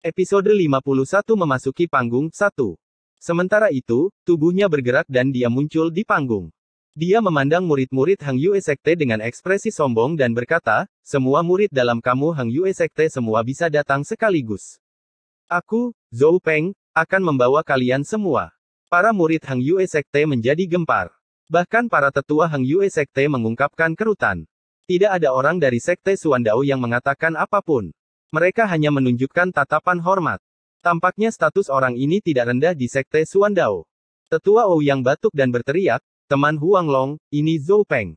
Episode 51 memasuki panggung 1. Sementara itu, tubuhnya bergerak dan dia muncul di panggung. Dia memandang murid-murid Hang Yue Sekte dengan ekspresi sombong dan berkata, semua murid dalam kamu Hang Yue Sekte semua bisa datang sekaligus. Aku, Zhou Peng, akan membawa kalian semua. Para murid Hang Yue Sekte menjadi gempar. Bahkan para tetua Hang Yue Sekte mengungkapkan kerutan. Tidak ada orang dari Sekte Suandao yang mengatakan apapun. Mereka hanya menunjukkan tatapan hormat. Tampaknya status orang ini tidak rendah di sekte Suandao. Tetua yang batuk dan berteriak, teman Huang Long, ini Zhou Peng.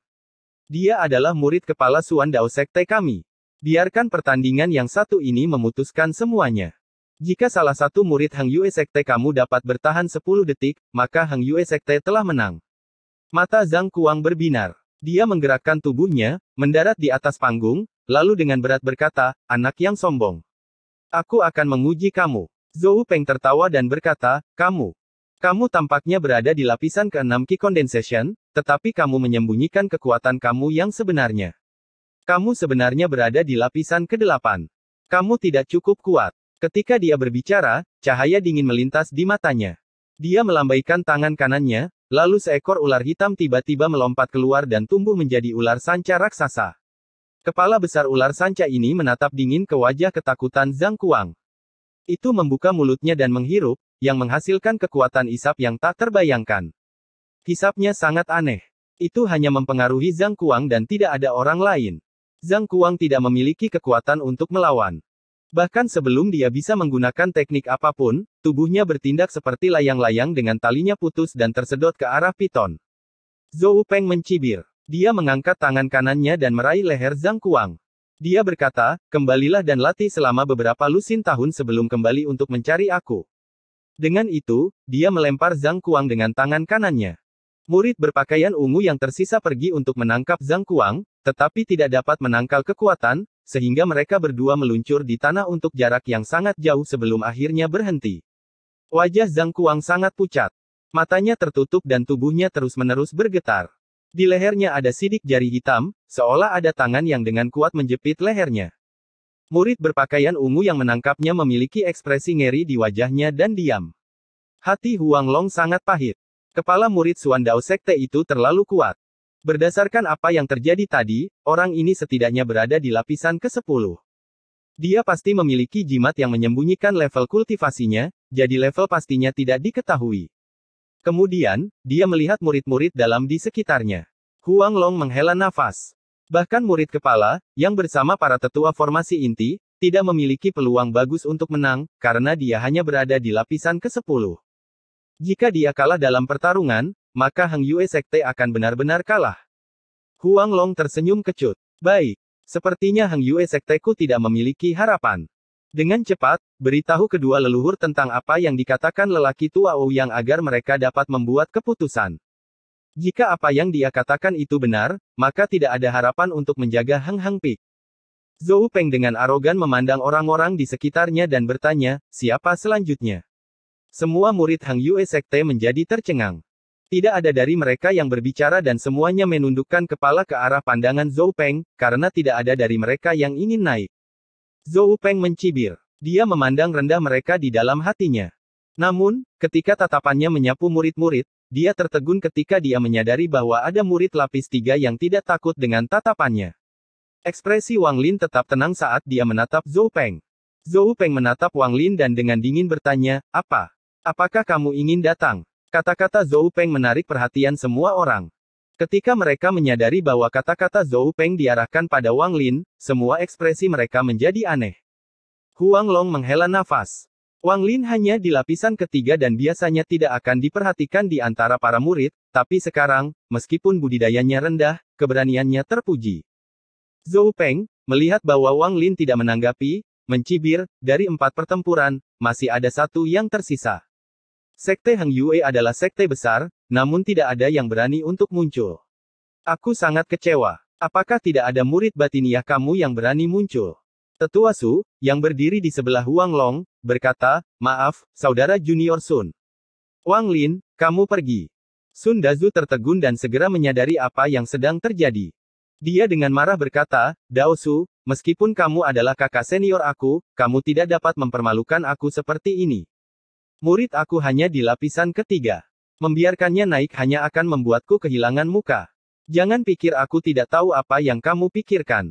Dia adalah murid kepala Suandao sekte kami. Biarkan pertandingan yang satu ini memutuskan semuanya. Jika salah satu murid Hang Yue sekte kamu dapat bertahan 10 detik, maka Hang Yue sekte telah menang. Mata Zhang Kuang berbinar. Dia menggerakkan tubuhnya, mendarat di atas panggung, Lalu dengan berat berkata, anak yang sombong. Aku akan menguji kamu. Zhou Peng tertawa dan berkata, kamu. Kamu tampaknya berada di lapisan ke-6 Qi Condensation, tetapi kamu menyembunyikan kekuatan kamu yang sebenarnya. Kamu sebenarnya berada di lapisan ke-8. Kamu tidak cukup kuat. Ketika dia berbicara, cahaya dingin melintas di matanya. Dia melambaikan tangan kanannya, lalu seekor ular hitam tiba-tiba melompat keluar dan tumbuh menjadi ular sanca raksasa. Kepala besar ular sanca ini menatap dingin ke wajah ketakutan Zhang Kuang. Itu membuka mulutnya dan menghirup, yang menghasilkan kekuatan isap yang tak terbayangkan. Hisapnya sangat aneh. Itu hanya mempengaruhi Zhang Kuang dan tidak ada orang lain. Zhang Kuang tidak memiliki kekuatan untuk melawan. Bahkan sebelum dia bisa menggunakan teknik apapun, tubuhnya bertindak seperti layang-layang dengan talinya putus dan tersedot ke arah piton. Zhou Peng mencibir. Dia mengangkat tangan kanannya dan meraih leher Zhang Kuang. Dia berkata, kembalilah dan latih selama beberapa lusin tahun sebelum kembali untuk mencari aku. Dengan itu, dia melempar Zhang Kuang dengan tangan kanannya. Murid berpakaian ungu yang tersisa pergi untuk menangkap Zhang Kuang, tetapi tidak dapat menangkal kekuatan, sehingga mereka berdua meluncur di tanah untuk jarak yang sangat jauh sebelum akhirnya berhenti. Wajah Zhang Kuang sangat pucat. Matanya tertutup dan tubuhnya terus-menerus bergetar. Di lehernya ada sidik jari hitam, seolah ada tangan yang dengan kuat menjepit lehernya. Murid berpakaian ungu yang menangkapnya memiliki ekspresi ngeri di wajahnya dan diam. Hati Huang Long sangat pahit. Kepala murid Suandao Sekte itu terlalu kuat. Berdasarkan apa yang terjadi tadi, orang ini setidaknya berada di lapisan ke-10. Dia pasti memiliki jimat yang menyembunyikan level kultivasinya, jadi level pastinya tidak diketahui. Kemudian, dia melihat murid-murid dalam di sekitarnya. Huang Long menghela nafas. Bahkan murid kepala, yang bersama para tetua formasi inti, tidak memiliki peluang bagus untuk menang, karena dia hanya berada di lapisan ke-10. Jika dia kalah dalam pertarungan, maka Hang Yue Sekte akan benar-benar kalah. Huang Long tersenyum kecut. Baik, sepertinya Hang Yue Sekteku tidak memiliki harapan. Dengan cepat, beritahu kedua leluhur tentang apa yang dikatakan lelaki tua yang agar mereka dapat membuat keputusan. Jika apa yang dia katakan itu benar, maka tidak ada harapan untuk menjaga Hang Hang Pi. Zhou Peng dengan arogan memandang orang-orang di sekitarnya dan bertanya, siapa selanjutnya? Semua murid Hang Yue Sekte menjadi tercengang. Tidak ada dari mereka yang berbicara dan semuanya menundukkan kepala ke arah pandangan Zhou Peng, karena tidak ada dari mereka yang ingin naik. Zhou Peng mencibir. Dia memandang rendah mereka di dalam hatinya. Namun, ketika tatapannya menyapu murid-murid, dia tertegun ketika dia menyadari bahwa ada murid lapis tiga yang tidak takut dengan tatapannya. Ekspresi Wang Lin tetap tenang saat dia menatap Zhou Peng. Zhou Peng menatap Wang Lin dan dengan dingin bertanya, apa? Apakah kamu ingin datang? Kata-kata Zhou Peng menarik perhatian semua orang. Ketika mereka menyadari bahwa kata-kata Zhou Peng diarahkan pada Wang Lin, semua ekspresi mereka menjadi aneh. Huang Long menghela nafas. Wang Lin hanya di lapisan ketiga dan biasanya tidak akan diperhatikan di antara para murid, tapi sekarang, meskipun budidayanya rendah, keberaniannya terpuji. Zhou Peng, melihat bahwa Wang Lin tidak menanggapi, mencibir, dari empat pertempuran, masih ada satu yang tersisa. Sekte Heng Yue adalah sekte besar, namun tidak ada yang berani untuk muncul. Aku sangat kecewa. Apakah tidak ada murid batiniah kamu yang berani muncul? Tetua Su, yang berdiri di sebelah Wang Long, berkata, Maaf, Saudara Junior Sun. Wang Lin, kamu pergi. Sun Dazu tertegun dan segera menyadari apa yang sedang terjadi. Dia dengan marah berkata, Dao Su, meskipun kamu adalah kakak senior aku, kamu tidak dapat mempermalukan aku seperti ini. Murid aku hanya di lapisan ketiga. Membiarkannya naik hanya akan membuatku kehilangan muka. Jangan pikir aku tidak tahu apa yang kamu pikirkan.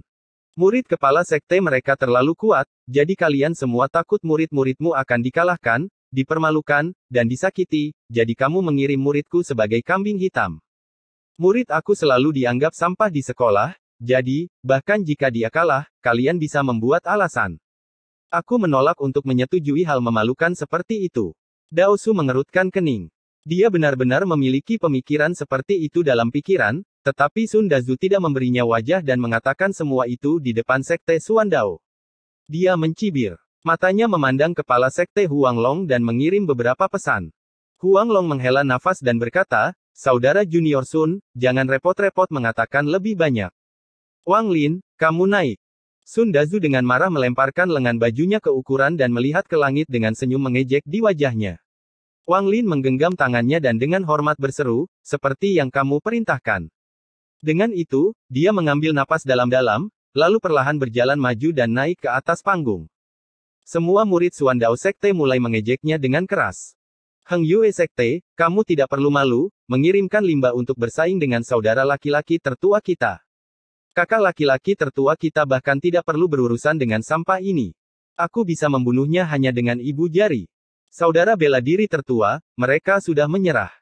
Murid kepala sekte mereka terlalu kuat, jadi kalian semua takut murid-muridmu akan dikalahkan, dipermalukan, dan disakiti, jadi kamu mengirim muridku sebagai kambing hitam. Murid aku selalu dianggap sampah di sekolah, jadi, bahkan jika dia kalah, kalian bisa membuat alasan. Aku menolak untuk menyetujui hal memalukan seperti itu. Daosu mengerutkan kening. Dia benar-benar memiliki pemikiran seperti itu dalam pikiran, tetapi Sun Dazu tidak memberinya wajah dan mengatakan semua itu di depan Sekte Suandao. Dia mencibir. Matanya memandang kepala Sekte Huang Long dan mengirim beberapa pesan. Huang Long menghela nafas dan berkata, Saudara Junior Sun, jangan repot-repot mengatakan lebih banyak. Wang Lin, kamu naik. Sun Dazu dengan marah melemparkan lengan bajunya ke ukuran dan melihat ke langit dengan senyum mengejek di wajahnya. Wang Lin menggenggam tangannya dan dengan hormat berseru, seperti yang kamu perintahkan. Dengan itu, dia mengambil napas dalam-dalam, lalu perlahan berjalan maju dan naik ke atas panggung. Semua murid Suan Dao Sekte mulai mengejeknya dengan keras. Heng Yue Sekte, kamu tidak perlu malu, mengirimkan limbah untuk bersaing dengan saudara laki-laki tertua kita. Kakak laki-laki tertua kita bahkan tidak perlu berurusan dengan sampah ini. Aku bisa membunuhnya hanya dengan ibu jari. Saudara bela diri tertua, mereka sudah menyerah.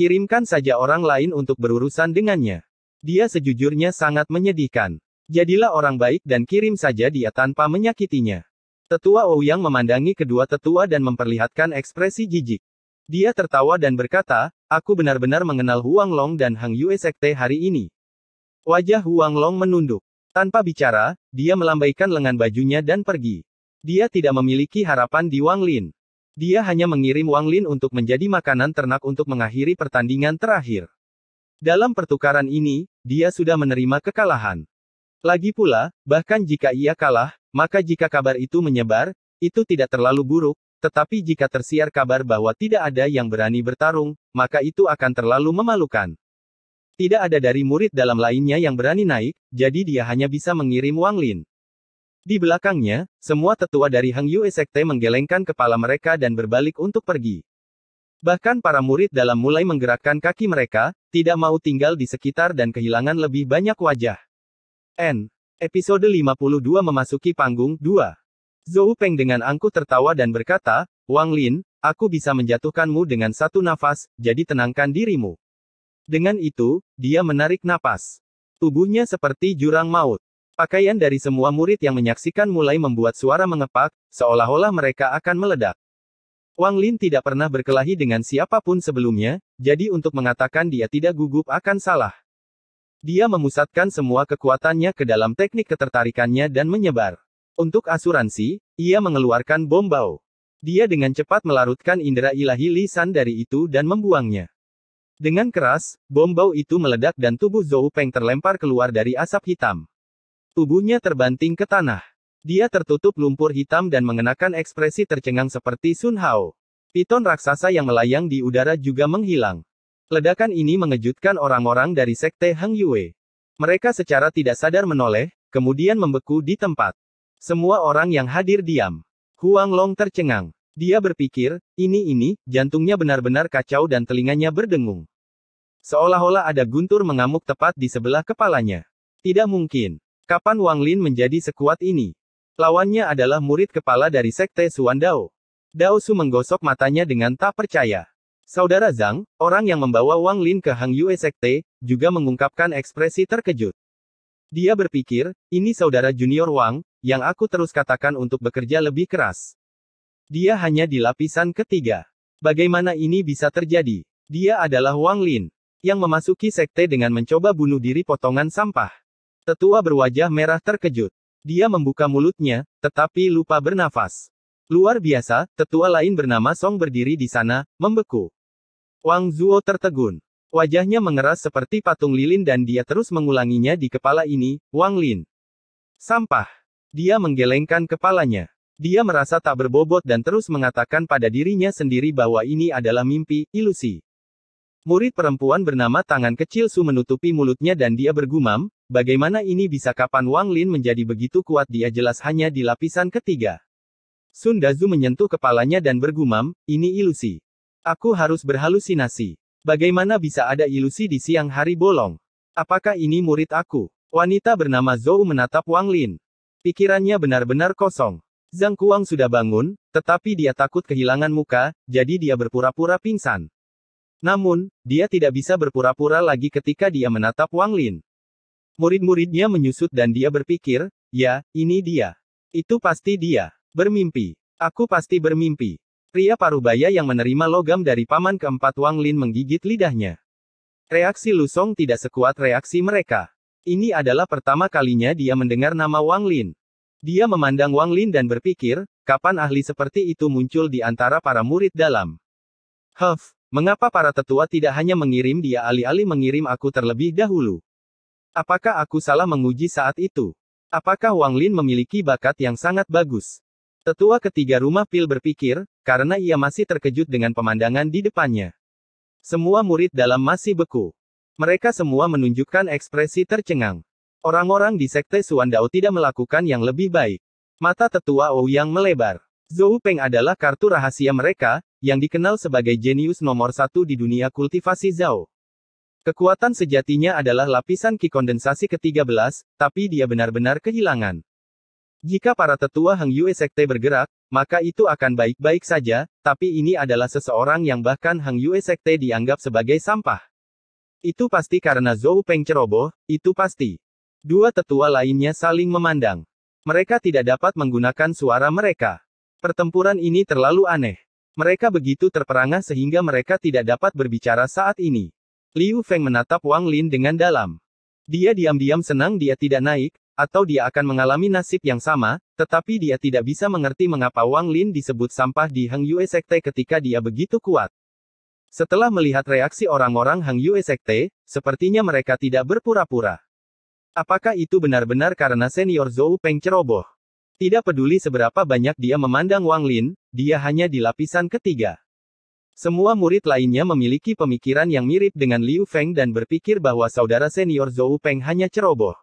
Kirimkan saja orang lain untuk berurusan dengannya. Dia sejujurnya sangat menyedihkan. Jadilah orang baik dan kirim saja dia tanpa menyakitinya. Tetua Ouyang memandangi kedua tetua dan memperlihatkan ekspresi jijik. Dia tertawa dan berkata, aku benar-benar mengenal Huang Long dan Hang Yue Sekte hari ini. Wajah Huang Long menunduk. Tanpa bicara, dia melambaikan lengan bajunya dan pergi. Dia tidak memiliki harapan di Wang Lin. Dia hanya mengirim Wang Lin untuk menjadi makanan ternak untuk mengakhiri pertandingan terakhir. Dalam pertukaran ini, dia sudah menerima kekalahan. Lagi pula, bahkan jika ia kalah, maka jika kabar itu menyebar, itu tidak terlalu buruk, tetapi jika tersiar kabar bahwa tidak ada yang berani bertarung, maka itu akan terlalu memalukan. Tidak ada dari murid dalam lainnya yang berani naik, jadi dia hanya bisa mengirim Wang Lin. Di belakangnya, semua tetua dari Hang Yue Sekte menggelengkan kepala mereka dan berbalik untuk pergi. Bahkan para murid dalam mulai menggerakkan kaki mereka, tidak mau tinggal di sekitar dan kehilangan lebih banyak wajah. N. Episode 52 memasuki panggung 2. Zhou Peng dengan angkuh tertawa dan berkata, Wang Lin, aku bisa menjatuhkanmu dengan satu nafas, jadi tenangkan dirimu. Dengan itu, dia menarik napas. Tubuhnya seperti jurang maut. Pakaian dari semua murid yang menyaksikan mulai membuat suara mengepak, seolah-olah mereka akan meledak. Wang Lin tidak pernah berkelahi dengan siapapun sebelumnya, jadi untuk mengatakan dia tidak gugup akan salah. Dia memusatkan semua kekuatannya ke dalam teknik ketertarikannya dan menyebar. Untuk asuransi, ia mengeluarkan bom bau. Dia dengan cepat melarutkan indera ilahi lisan dari itu dan membuangnya. Dengan keras, bom bau itu meledak dan tubuh Zhou Peng terlempar keluar dari asap hitam. Tubuhnya terbanting ke tanah. Dia tertutup lumpur hitam dan mengenakan ekspresi tercengang seperti Sun Hao. Piton raksasa yang melayang di udara juga menghilang. Ledakan ini mengejutkan orang-orang dari sekte Hang Yue. Mereka secara tidak sadar menoleh, kemudian membeku di tempat. Semua orang yang hadir diam. Huang Long tercengang. Dia berpikir, ini-ini, jantungnya benar-benar kacau dan telinganya berdengung. Seolah-olah ada guntur mengamuk tepat di sebelah kepalanya. Tidak mungkin. Kapan Wang Lin menjadi sekuat ini? Lawannya adalah murid kepala dari sekte Suan Dao. Dao Su menggosok matanya dengan tak percaya. Saudara Zhang, orang yang membawa Wang Lin ke Hang Yue Sekte, juga mengungkapkan ekspresi terkejut. Dia berpikir, ini saudara junior Wang, yang aku terus katakan untuk bekerja lebih keras. Dia hanya di lapisan ketiga. Bagaimana ini bisa terjadi? Dia adalah Wang Lin, yang memasuki sekte dengan mencoba bunuh diri potongan sampah. Tetua berwajah merah terkejut. Dia membuka mulutnya, tetapi lupa bernafas. Luar biasa, tetua lain bernama Song berdiri di sana, membeku. Wang Zuo tertegun. Wajahnya mengeras seperti patung lilin dan dia terus mengulanginya di kepala ini, Wang Lin. Sampah. Dia menggelengkan kepalanya. Dia merasa tak berbobot dan terus mengatakan pada dirinya sendiri bahwa ini adalah mimpi, ilusi. Murid perempuan bernama Tangan Kecil Su menutupi mulutnya dan dia bergumam, bagaimana ini bisa kapan Wang Lin menjadi begitu kuat dia jelas hanya di lapisan ketiga. Sun Dazu menyentuh kepalanya dan bergumam, ini ilusi. Aku harus berhalusinasi. Bagaimana bisa ada ilusi di siang hari bolong? Apakah ini murid aku? Wanita bernama Zhou menatap Wang Lin. Pikirannya benar-benar kosong. Zhang Kuang sudah bangun, tetapi dia takut kehilangan muka, jadi dia berpura-pura pingsan. Namun, dia tidak bisa berpura-pura lagi ketika dia menatap Wang Lin. Murid-muridnya menyusut dan dia berpikir, ya, ini dia. Itu pasti dia. Bermimpi. Aku pasti bermimpi. Pria parubaya yang menerima logam dari paman keempat Wang Lin menggigit lidahnya. Reaksi Lusong tidak sekuat reaksi mereka. Ini adalah pertama kalinya dia mendengar nama Wang Lin. Dia memandang Wang Lin dan berpikir, kapan ahli seperti itu muncul di antara para murid dalam. Huff, Mengapa para tetua tidak hanya mengirim dia alih-alih mengirim aku terlebih dahulu? Apakah aku salah menguji saat itu? Apakah Wang Lin memiliki bakat yang sangat bagus? Tetua ketiga rumah Pil berpikir, karena ia masih terkejut dengan pemandangan di depannya. Semua murid dalam masih beku. Mereka semua menunjukkan ekspresi tercengang. Orang-orang di sekte Suandao tidak melakukan yang lebih baik. Mata tetua Ouyang melebar. Zhou Peng adalah kartu rahasia mereka, yang dikenal sebagai jenius nomor satu di dunia kultivasi Zhao. Kekuatan sejatinya adalah lapisan Qi kondensasi ke-13, tapi dia benar-benar kehilangan. Jika para tetua Hang Yue Sekte bergerak, maka itu akan baik-baik saja, tapi ini adalah seseorang yang bahkan Hang Yue Sekte dianggap sebagai sampah. Itu pasti karena Zhou Peng ceroboh, itu pasti. Dua tetua lainnya saling memandang. Mereka tidak dapat menggunakan suara mereka. Pertempuran ini terlalu aneh. Mereka begitu terperangah sehingga mereka tidak dapat berbicara saat ini. Liu Feng menatap Wang Lin dengan dalam. Dia diam-diam senang dia tidak naik, atau dia akan mengalami nasib yang sama, tetapi dia tidak bisa mengerti mengapa Wang Lin disebut sampah di Hang Yue Sekte ketika dia begitu kuat. Setelah melihat reaksi orang-orang Hang Yue Sekte, sepertinya mereka tidak berpura-pura. Apakah itu benar-benar karena senior Zhou Peng ceroboh? Tidak peduli seberapa banyak dia memandang Wang Lin, dia hanya di lapisan ketiga. Semua murid lainnya memiliki pemikiran yang mirip dengan Liu Feng dan berpikir bahwa saudara senior Zhou Peng hanya ceroboh.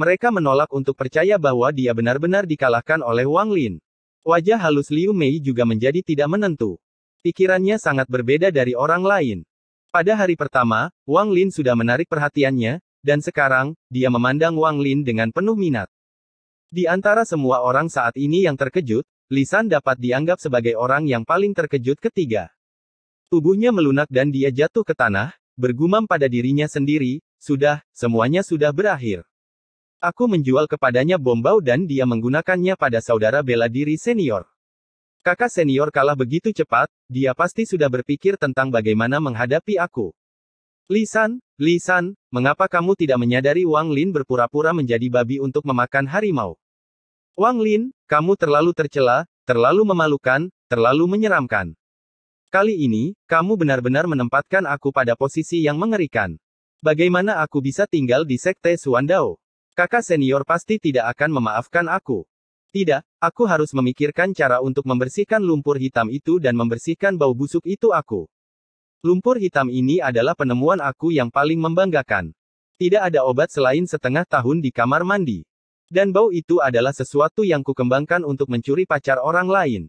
Mereka menolak untuk percaya bahwa dia benar-benar dikalahkan oleh Wang Lin. Wajah halus Liu Mei juga menjadi tidak menentu. Pikirannya sangat berbeda dari orang lain. Pada hari pertama, Wang Lin sudah menarik perhatiannya, dan sekarang, dia memandang Wang Lin dengan penuh minat. Di antara semua orang saat ini yang terkejut, Lisan dapat dianggap sebagai orang yang paling terkejut ketiga. Tubuhnya melunak dan dia jatuh ke tanah, bergumam pada dirinya sendiri, sudah, semuanya sudah berakhir. Aku menjual kepadanya bombau dan dia menggunakannya pada saudara bela diri senior. Kakak senior kalah begitu cepat, dia pasti sudah berpikir tentang bagaimana menghadapi aku. Lisan, Lisan, mengapa kamu tidak menyadari Wang Lin berpura-pura menjadi babi untuk memakan harimau? Wang Lin, kamu terlalu tercela, terlalu memalukan, terlalu menyeramkan. Kali ini, kamu benar-benar menempatkan aku pada posisi yang mengerikan. Bagaimana aku bisa tinggal di sekte Suandao? Kakak senior pasti tidak akan memaafkan aku. Tidak, aku harus memikirkan cara untuk membersihkan lumpur hitam itu dan membersihkan bau busuk itu aku. Lumpur hitam ini adalah penemuan aku yang paling membanggakan. Tidak ada obat selain setengah tahun di kamar mandi. Dan bau itu adalah sesuatu yang kukembangkan untuk mencuri pacar orang lain.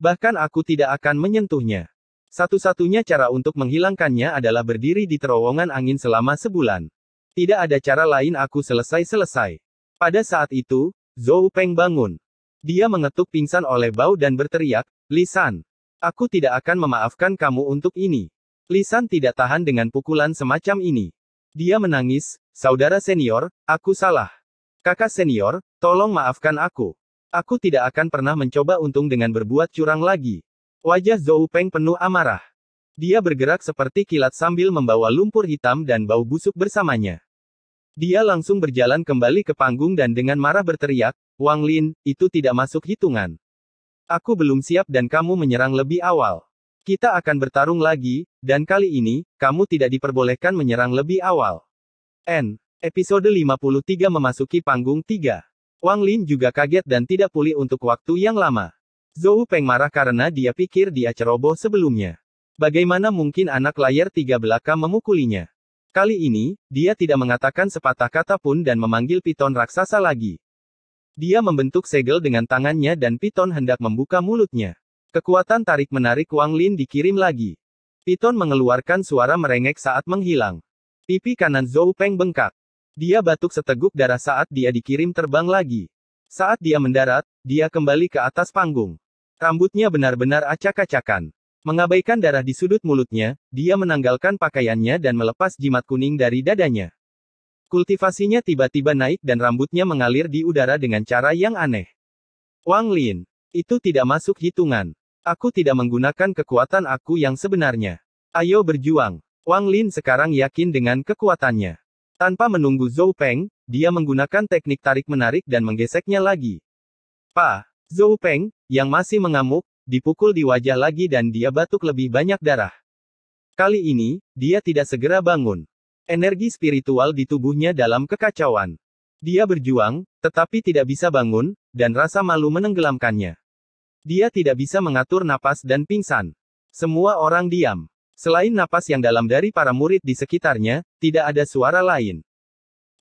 Bahkan aku tidak akan menyentuhnya. Satu-satunya cara untuk menghilangkannya adalah berdiri di terowongan angin selama sebulan. Tidak ada cara lain aku selesai-selesai. Pada saat itu, Zhou Peng bangun. Dia mengetuk pingsan oleh bau dan berteriak, Lisan. Aku tidak akan memaafkan kamu untuk ini. Lisan tidak tahan dengan pukulan semacam ini. Dia menangis, saudara senior, aku salah. Kakak senior, tolong maafkan aku. Aku tidak akan pernah mencoba untung dengan berbuat curang lagi. Wajah Zhou Peng penuh amarah. Dia bergerak seperti kilat sambil membawa lumpur hitam dan bau busuk bersamanya. Dia langsung berjalan kembali ke panggung dan dengan marah berteriak, Wang Lin, itu tidak masuk hitungan. Aku belum siap dan kamu menyerang lebih awal. Kita akan bertarung lagi, dan kali ini, kamu tidak diperbolehkan menyerang lebih awal. N. Episode 53 memasuki panggung 3. Wang Lin juga kaget dan tidak pulih untuk waktu yang lama. Zhou Peng marah karena dia pikir dia ceroboh sebelumnya. Bagaimana mungkin anak layar tiga belaka memukulinya? Kali ini, dia tidak mengatakan sepatah kata pun dan memanggil piton raksasa lagi. Dia membentuk segel dengan tangannya dan Piton hendak membuka mulutnya. Kekuatan tarik-menarik Wang Lin dikirim lagi. Piton mengeluarkan suara merengek saat menghilang. Pipi kanan Zhou Peng bengkak. Dia batuk seteguk darah saat dia dikirim terbang lagi. Saat dia mendarat, dia kembali ke atas panggung. Rambutnya benar-benar acak-acakan. Mengabaikan darah di sudut mulutnya, dia menanggalkan pakaiannya dan melepas jimat kuning dari dadanya. Kultivasinya tiba-tiba naik dan rambutnya mengalir di udara dengan cara yang aneh. Wang Lin, itu tidak masuk hitungan. Aku tidak menggunakan kekuatan aku yang sebenarnya. Ayo berjuang. Wang Lin sekarang yakin dengan kekuatannya. Tanpa menunggu Zhou Peng, dia menggunakan teknik tarik-menarik dan menggeseknya lagi. Pa, Zhou Peng, yang masih mengamuk, dipukul di wajah lagi dan dia batuk lebih banyak darah. Kali ini, dia tidak segera bangun. Energi spiritual di tubuhnya dalam kekacauan. Dia berjuang, tetapi tidak bisa bangun, dan rasa malu menenggelamkannya. Dia tidak bisa mengatur napas dan pingsan. Semua orang diam. Selain napas yang dalam dari para murid di sekitarnya, tidak ada suara lain.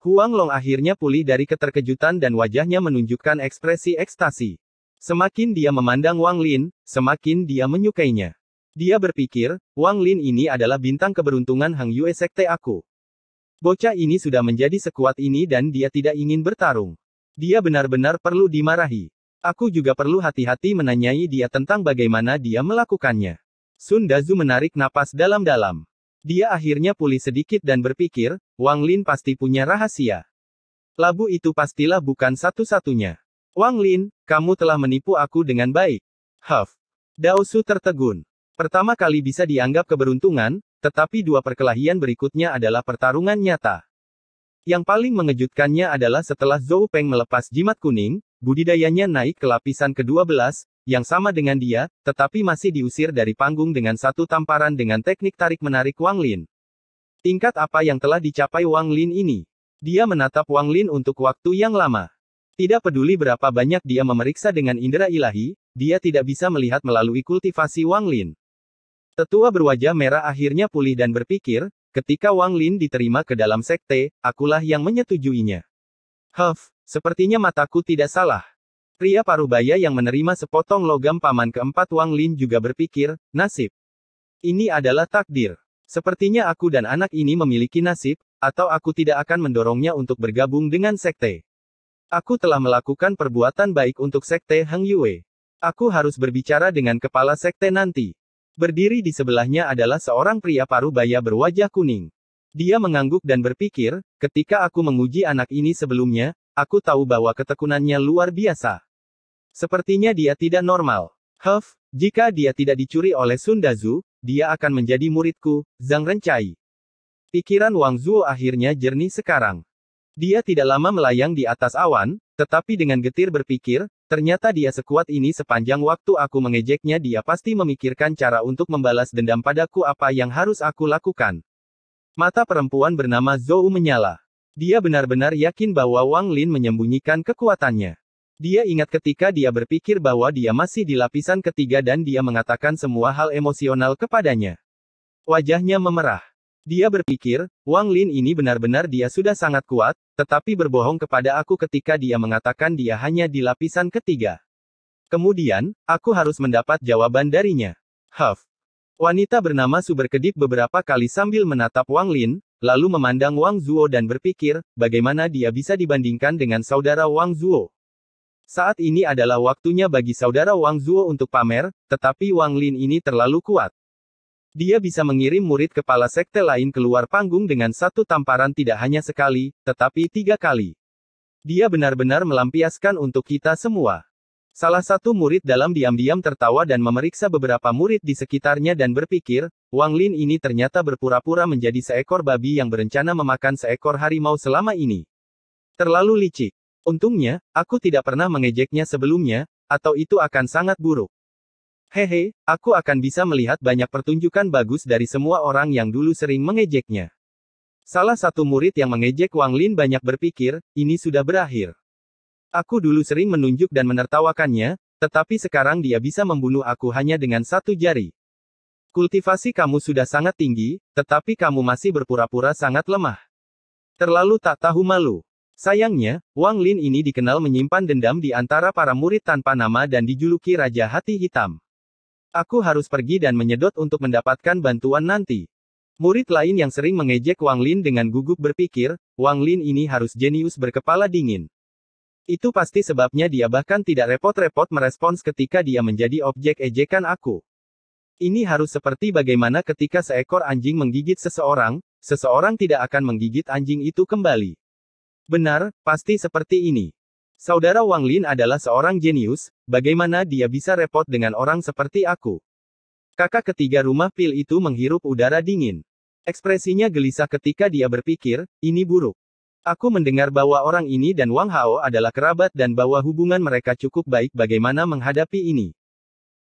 Huang Long akhirnya pulih dari keterkejutan dan wajahnya menunjukkan ekspresi ekstasi. Semakin dia memandang Wang Lin, semakin dia menyukainya. Dia berpikir, Wang Lin ini adalah bintang keberuntungan Hang Yue Sekte aku. Bocah ini sudah menjadi sekuat ini dan dia tidak ingin bertarung. Dia benar-benar perlu dimarahi. Aku juga perlu hati-hati menanyai dia tentang bagaimana dia melakukannya. Sun Dazu menarik napas dalam-dalam. Dia akhirnya pulih sedikit dan berpikir, Wang Lin pasti punya rahasia. Labu itu pastilah bukan satu-satunya. Wang Lin, kamu telah menipu aku dengan baik. Huff. Dao Su tertegun. Pertama kali bisa dianggap keberuntungan, tetapi dua perkelahian berikutnya adalah pertarungan nyata. Yang paling mengejutkannya adalah setelah Zhou Peng melepas jimat kuning, budidayanya naik ke lapisan ke-12, yang sama dengan dia, tetapi masih diusir dari panggung dengan satu tamparan dengan teknik tarik-menarik Wang Lin. Tingkat apa yang telah dicapai Wang Lin ini? Dia menatap Wang Lin untuk waktu yang lama. Tidak peduli berapa banyak dia memeriksa dengan indera ilahi, dia tidak bisa melihat melalui kultivasi Wang Lin. Tetua berwajah merah akhirnya pulih dan berpikir, ketika Wang Lin diterima ke dalam sekte, akulah yang menyetujuinya. Huff, sepertinya mataku tidak salah. Pria parubaya yang menerima sepotong logam paman keempat Wang Lin juga berpikir, nasib. Ini adalah takdir. Sepertinya aku dan anak ini memiliki nasib, atau aku tidak akan mendorongnya untuk bergabung dengan sekte. Aku telah melakukan perbuatan baik untuk sekte Heng Yue. Aku harus berbicara dengan kepala sekte nanti. Berdiri di sebelahnya adalah seorang pria paruh baya berwajah kuning. Dia mengangguk dan berpikir, ketika aku menguji anak ini sebelumnya, aku tahu bahwa ketekunannya luar biasa. Sepertinya dia tidak normal. Huff, jika dia tidak dicuri oleh Sun dia akan menjadi muridku, Zhang Rencai. Pikiran Wang Zuo akhirnya jernih sekarang. Dia tidak lama melayang di atas awan, tetapi dengan getir berpikir, ternyata dia sekuat ini sepanjang waktu aku mengejeknya dia pasti memikirkan cara untuk membalas dendam padaku apa yang harus aku lakukan. Mata perempuan bernama Zhou menyala. Dia benar-benar yakin bahwa Wang Lin menyembunyikan kekuatannya. Dia ingat ketika dia berpikir bahwa dia masih di lapisan ketiga dan dia mengatakan semua hal emosional kepadanya. Wajahnya memerah. Dia berpikir, Wang Lin ini benar-benar dia sudah sangat kuat, tetapi berbohong kepada aku ketika dia mengatakan dia hanya di lapisan ketiga. Kemudian, aku harus mendapat jawaban darinya. Huff. Wanita bernama Su berkedip beberapa kali sambil menatap Wang Lin, lalu memandang Wang Zuo dan berpikir, bagaimana dia bisa dibandingkan dengan saudara Wang Zuo. Saat ini adalah waktunya bagi saudara Wang Zuo untuk pamer, tetapi Wang Lin ini terlalu kuat. Dia bisa mengirim murid kepala sekte lain keluar panggung dengan satu tamparan tidak hanya sekali, tetapi tiga kali. Dia benar-benar melampiaskan untuk kita semua. Salah satu murid dalam diam-diam tertawa dan memeriksa beberapa murid di sekitarnya dan berpikir, Wang Lin ini ternyata berpura-pura menjadi seekor babi yang berencana memakan seekor harimau selama ini. Terlalu licik. Untungnya, aku tidak pernah mengejeknya sebelumnya, atau itu akan sangat buruk. Hehe, aku akan bisa melihat banyak pertunjukan bagus dari semua orang yang dulu sering mengejeknya. Salah satu murid yang mengejek Wang Lin banyak berpikir, ini sudah berakhir. Aku dulu sering menunjuk dan menertawakannya, tetapi sekarang dia bisa membunuh aku hanya dengan satu jari. Kultivasi kamu sudah sangat tinggi, tetapi kamu masih berpura-pura sangat lemah. Terlalu tak tahu malu. Sayangnya, Wang Lin ini dikenal menyimpan dendam di antara para murid tanpa nama dan dijuluki Raja Hati Hitam. Aku harus pergi dan menyedot untuk mendapatkan bantuan nanti. Murid lain yang sering mengejek Wang Lin dengan gugup berpikir, Wang Lin ini harus jenius berkepala dingin. Itu pasti sebabnya dia bahkan tidak repot-repot merespons ketika dia menjadi objek ejekan aku. Ini harus seperti bagaimana ketika seekor anjing menggigit seseorang, seseorang tidak akan menggigit anjing itu kembali. Benar, pasti seperti ini. Saudara Wang Lin adalah seorang jenius, bagaimana dia bisa repot dengan orang seperti aku? Kakak ketiga rumah pil itu menghirup udara dingin. Ekspresinya gelisah ketika dia berpikir, ini buruk. Aku mendengar bahwa orang ini dan Wang Hao adalah kerabat dan bahwa hubungan mereka cukup baik bagaimana menghadapi ini.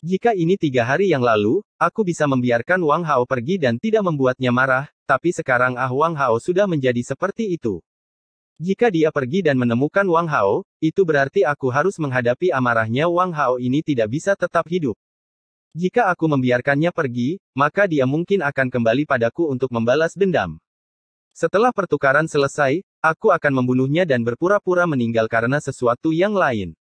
Jika ini tiga hari yang lalu, aku bisa membiarkan Wang Hao pergi dan tidak membuatnya marah, tapi sekarang Ah Wang Hao sudah menjadi seperti itu. Jika dia pergi dan menemukan Wang Hao, itu berarti aku harus menghadapi amarahnya Wang Hao ini tidak bisa tetap hidup. Jika aku membiarkannya pergi, maka dia mungkin akan kembali padaku untuk membalas dendam. Setelah pertukaran selesai, aku akan membunuhnya dan berpura-pura meninggal karena sesuatu yang lain.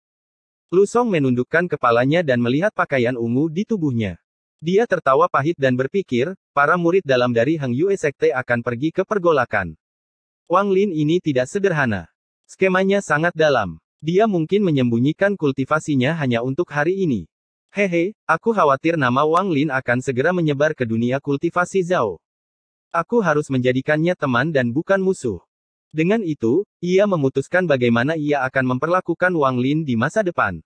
Lu Song menundukkan kepalanya dan melihat pakaian ungu di tubuhnya. Dia tertawa pahit dan berpikir, para murid dalam dari Heng Yue Sekte akan pergi ke pergolakan. Wang Lin ini tidak sederhana. Skemanya sangat dalam. Dia mungkin menyembunyikan kultivasinya hanya untuk hari ini. Hehe, aku khawatir nama Wang Lin akan segera menyebar ke dunia kultivasi Zhao. Aku harus menjadikannya teman dan bukan musuh. Dengan itu, ia memutuskan bagaimana ia akan memperlakukan Wang Lin di masa depan.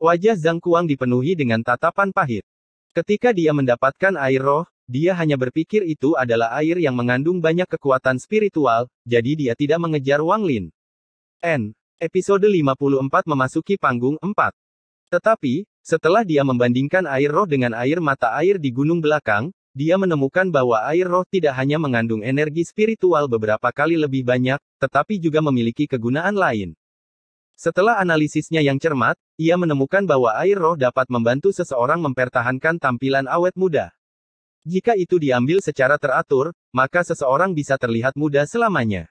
Wajah Zhang Kuang dipenuhi dengan tatapan pahit. Ketika dia mendapatkan air roh, dia hanya berpikir itu adalah air yang mengandung banyak kekuatan spiritual, jadi dia tidak mengejar Wang Lin. N. Episode 54 memasuki panggung 4. Tetapi, setelah dia membandingkan air roh dengan air mata air di gunung belakang, dia menemukan bahwa air roh tidak hanya mengandung energi spiritual beberapa kali lebih banyak, tetapi juga memiliki kegunaan lain. Setelah analisisnya yang cermat, ia menemukan bahwa air roh dapat membantu seseorang mempertahankan tampilan awet muda. Jika itu diambil secara teratur, maka seseorang bisa terlihat muda selamanya.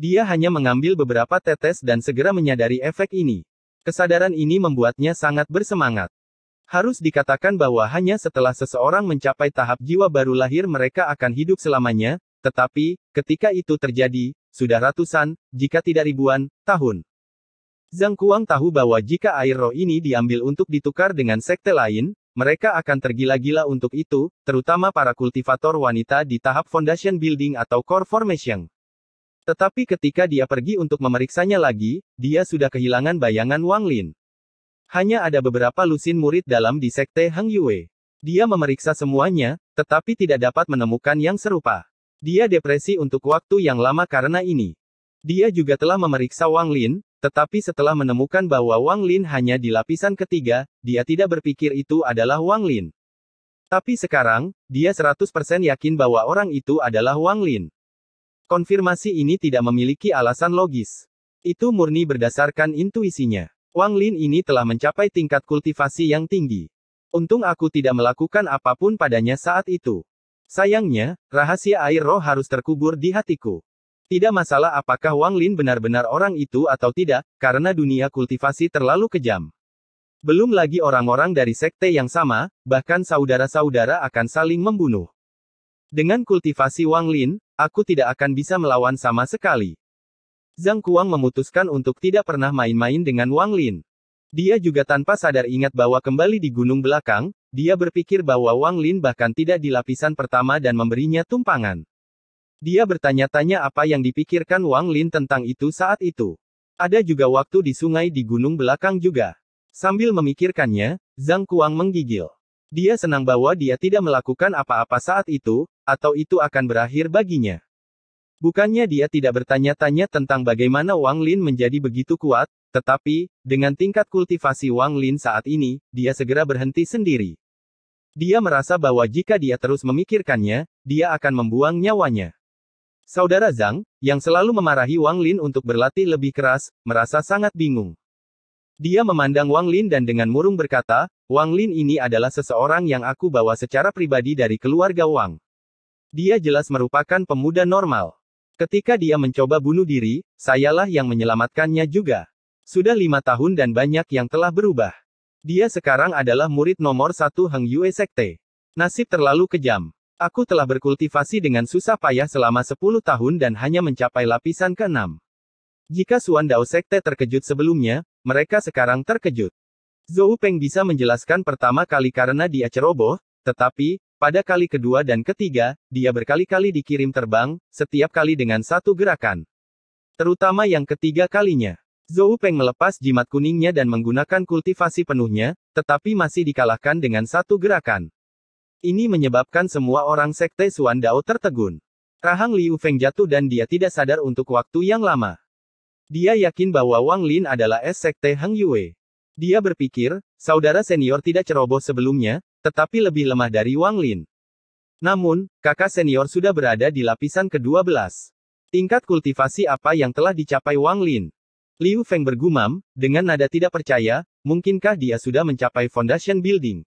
Dia hanya mengambil beberapa tetes dan segera menyadari efek ini. Kesadaran ini membuatnya sangat bersemangat. Harus dikatakan bahwa hanya setelah seseorang mencapai tahap jiwa baru lahir mereka akan hidup selamanya, tetapi, ketika itu terjadi, sudah ratusan, jika tidak ribuan, tahun. Zhang Kuang tahu bahwa jika air roh ini diambil untuk ditukar dengan sekte lain, mereka akan tergila-gila untuk itu, terutama para kultivator wanita di tahap foundation building atau core formation. Tetapi ketika dia pergi untuk memeriksanya lagi, dia sudah kehilangan bayangan Wang Lin. Hanya ada beberapa lusin murid dalam di sekte Hang Yue. Dia memeriksa semuanya, tetapi tidak dapat menemukan yang serupa. Dia depresi untuk waktu yang lama karena ini. Dia juga telah memeriksa Wang Lin, tetapi setelah menemukan bahwa Wang Lin hanya di lapisan ketiga, dia tidak berpikir itu adalah Wang Lin. Tapi sekarang, dia 100% yakin bahwa orang itu adalah Wang Lin. Konfirmasi ini tidak memiliki alasan logis. Itu murni berdasarkan intuisinya. Wang Lin ini telah mencapai tingkat kultivasi yang tinggi. Untung aku tidak melakukan apapun padanya saat itu. Sayangnya, rahasia air roh harus terkubur di hatiku. Tidak masalah apakah Wang Lin benar-benar orang itu atau tidak, karena dunia kultivasi terlalu kejam. Belum lagi orang-orang dari sekte yang sama, bahkan saudara-saudara akan saling membunuh. Dengan kultivasi Wang Lin, aku tidak akan bisa melawan sama sekali. Zhang Kuang memutuskan untuk tidak pernah main-main dengan Wang Lin. Dia juga tanpa sadar ingat bahwa kembali di gunung belakang, dia berpikir bahwa Wang Lin bahkan tidak di lapisan pertama dan memberinya tumpangan. Dia bertanya-tanya apa yang dipikirkan Wang Lin tentang itu saat itu. Ada juga waktu di sungai di gunung belakang juga. Sambil memikirkannya, Zhang Kuang menggigil. Dia senang bahwa dia tidak melakukan apa-apa saat itu, atau itu akan berakhir baginya. Bukannya dia tidak bertanya-tanya tentang bagaimana Wang Lin menjadi begitu kuat, tetapi, dengan tingkat kultivasi Wang Lin saat ini, dia segera berhenti sendiri. Dia merasa bahwa jika dia terus memikirkannya, dia akan membuang nyawanya. Saudara Zhang, yang selalu memarahi Wang Lin untuk berlatih lebih keras, merasa sangat bingung. Dia memandang Wang Lin dan dengan murung berkata, Wang Lin ini adalah seseorang yang aku bawa secara pribadi dari keluarga Wang. Dia jelas merupakan pemuda normal. Ketika dia mencoba bunuh diri, sayalah yang menyelamatkannya juga. Sudah lima tahun dan banyak yang telah berubah. Dia sekarang adalah murid nomor satu Heng Yue Sekte. Nasib terlalu kejam. Aku telah berkultivasi dengan susah payah selama 10 tahun dan hanya mencapai lapisan ke-6. Jika Suan Dao Sekte terkejut sebelumnya, mereka sekarang terkejut. Zhou Peng bisa menjelaskan pertama kali karena dia ceroboh, tetapi, pada kali kedua dan ketiga, dia berkali-kali dikirim terbang, setiap kali dengan satu gerakan. Terutama yang ketiga kalinya. Zhou Peng melepas jimat kuningnya dan menggunakan kultivasi penuhnya, tetapi masih dikalahkan dengan satu gerakan. Ini menyebabkan semua orang sekte Suan Dao tertegun. Rahang Liu Feng jatuh dan dia tidak sadar untuk waktu yang lama. Dia yakin bahwa Wang Lin adalah es sekte Hang Yue. Dia berpikir, saudara senior tidak ceroboh sebelumnya, tetapi lebih lemah dari Wang Lin. Namun, kakak senior sudah berada di lapisan ke-12. Tingkat kultivasi apa yang telah dicapai Wang Lin? Liu Feng bergumam, dengan nada tidak percaya, mungkinkah dia sudah mencapai foundation building?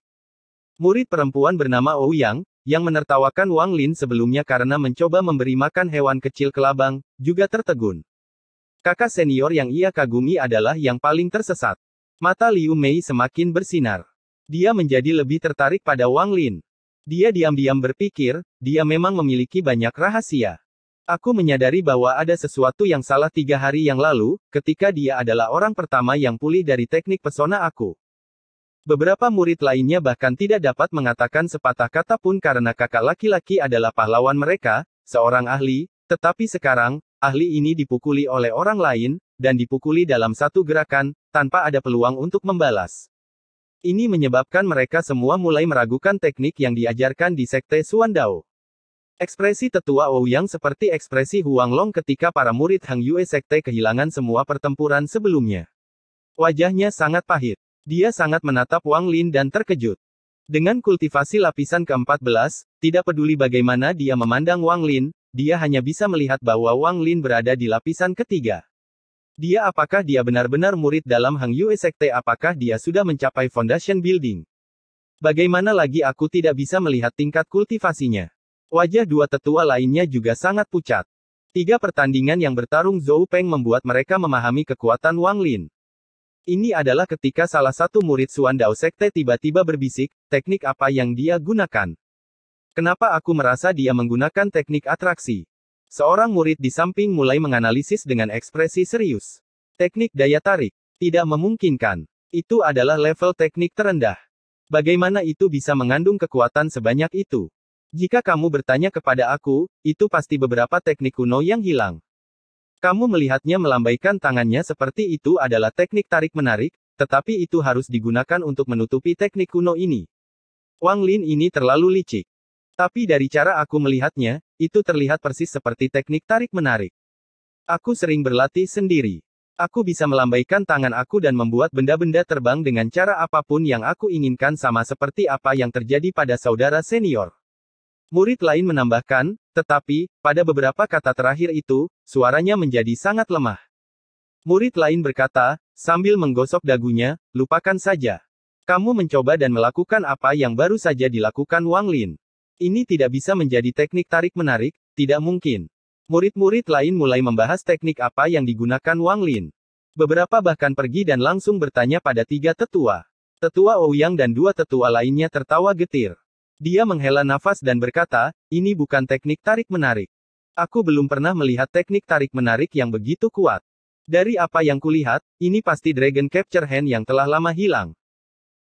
Murid perempuan bernama Ouyang, oh yang menertawakan Wang Lin sebelumnya karena mencoba memberi makan hewan kecil kelabang, juga tertegun. Kakak senior yang ia kagumi adalah yang paling tersesat. Mata Liu Mei semakin bersinar. Dia menjadi lebih tertarik pada Wang Lin. Dia diam-diam berpikir, dia memang memiliki banyak rahasia. Aku menyadari bahwa ada sesuatu yang salah tiga hari yang lalu, ketika dia adalah orang pertama yang pulih dari teknik pesona aku. Beberapa murid lainnya bahkan tidak dapat mengatakan sepatah kata pun karena kakak laki-laki adalah pahlawan mereka, seorang ahli, tetapi sekarang, ahli ini dipukuli oleh orang lain, dan dipukuli dalam satu gerakan, tanpa ada peluang untuk membalas. Ini menyebabkan mereka semua mulai meragukan teknik yang diajarkan di Sekte Suandao. Ekspresi tetua Ouyang seperti ekspresi Huang Long ketika para murid Hang Yue Sekte kehilangan semua pertempuran sebelumnya. Wajahnya sangat pahit. Dia sangat menatap Wang Lin dan terkejut. Dengan kultivasi lapisan ke-14, tidak peduli bagaimana dia memandang Wang Lin, dia hanya bisa melihat bahwa Wang Lin berada di lapisan ketiga. Dia apakah dia benar-benar murid dalam Hang Yue Sekte apakah dia sudah mencapai foundation building? Bagaimana lagi aku tidak bisa melihat tingkat kultivasinya? Wajah dua tetua lainnya juga sangat pucat. Tiga pertandingan yang bertarung Zhou Peng membuat mereka memahami kekuatan Wang Lin. Ini adalah ketika salah satu murid Suan Dao Sekte tiba-tiba berbisik, teknik apa yang dia gunakan. Kenapa aku merasa dia menggunakan teknik atraksi? Seorang murid di samping mulai menganalisis dengan ekspresi serius. Teknik daya tarik. Tidak memungkinkan. Itu adalah level teknik terendah. Bagaimana itu bisa mengandung kekuatan sebanyak itu? Jika kamu bertanya kepada aku, itu pasti beberapa teknik kuno yang hilang. Kamu melihatnya melambaikan tangannya seperti itu adalah teknik tarik-menarik, tetapi itu harus digunakan untuk menutupi teknik kuno ini. Wang Lin ini terlalu licik. Tapi dari cara aku melihatnya, itu terlihat persis seperti teknik tarik-menarik. Aku sering berlatih sendiri. Aku bisa melambaikan tangan aku dan membuat benda-benda terbang dengan cara apapun yang aku inginkan sama seperti apa yang terjadi pada saudara senior. Murid lain menambahkan, tetapi, pada beberapa kata terakhir itu, suaranya menjadi sangat lemah. Murid lain berkata, sambil menggosok dagunya, lupakan saja. Kamu mencoba dan melakukan apa yang baru saja dilakukan Wang Lin. Ini tidak bisa menjadi teknik tarik-menarik, tidak mungkin. Murid-murid lain mulai membahas teknik apa yang digunakan Wang Lin. Beberapa bahkan pergi dan langsung bertanya pada tiga tetua. Tetua Ouyang dan dua tetua lainnya tertawa getir. Dia menghela nafas dan berkata, ini bukan teknik tarik-menarik. Aku belum pernah melihat teknik tarik-menarik yang begitu kuat. Dari apa yang kulihat, ini pasti Dragon Capture Hand yang telah lama hilang.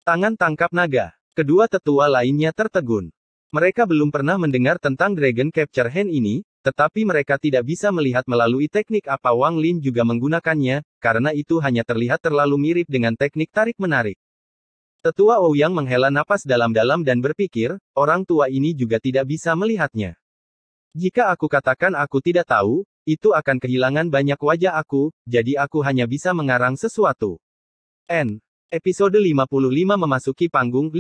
Tangan tangkap naga. Kedua tetua lainnya tertegun. Mereka belum pernah mendengar tentang Dragon Capture Hand ini, tetapi mereka tidak bisa melihat melalui teknik apa Wang Lin juga menggunakannya, karena itu hanya terlihat terlalu mirip dengan teknik tarik-menarik. Tetua Ouyang menghela napas dalam-dalam dan berpikir, orang tua ini juga tidak bisa melihatnya. Jika aku katakan aku tidak tahu, itu akan kehilangan banyak wajah aku, jadi aku hanya bisa mengarang sesuatu. N. Episode 55 memasuki panggung 5.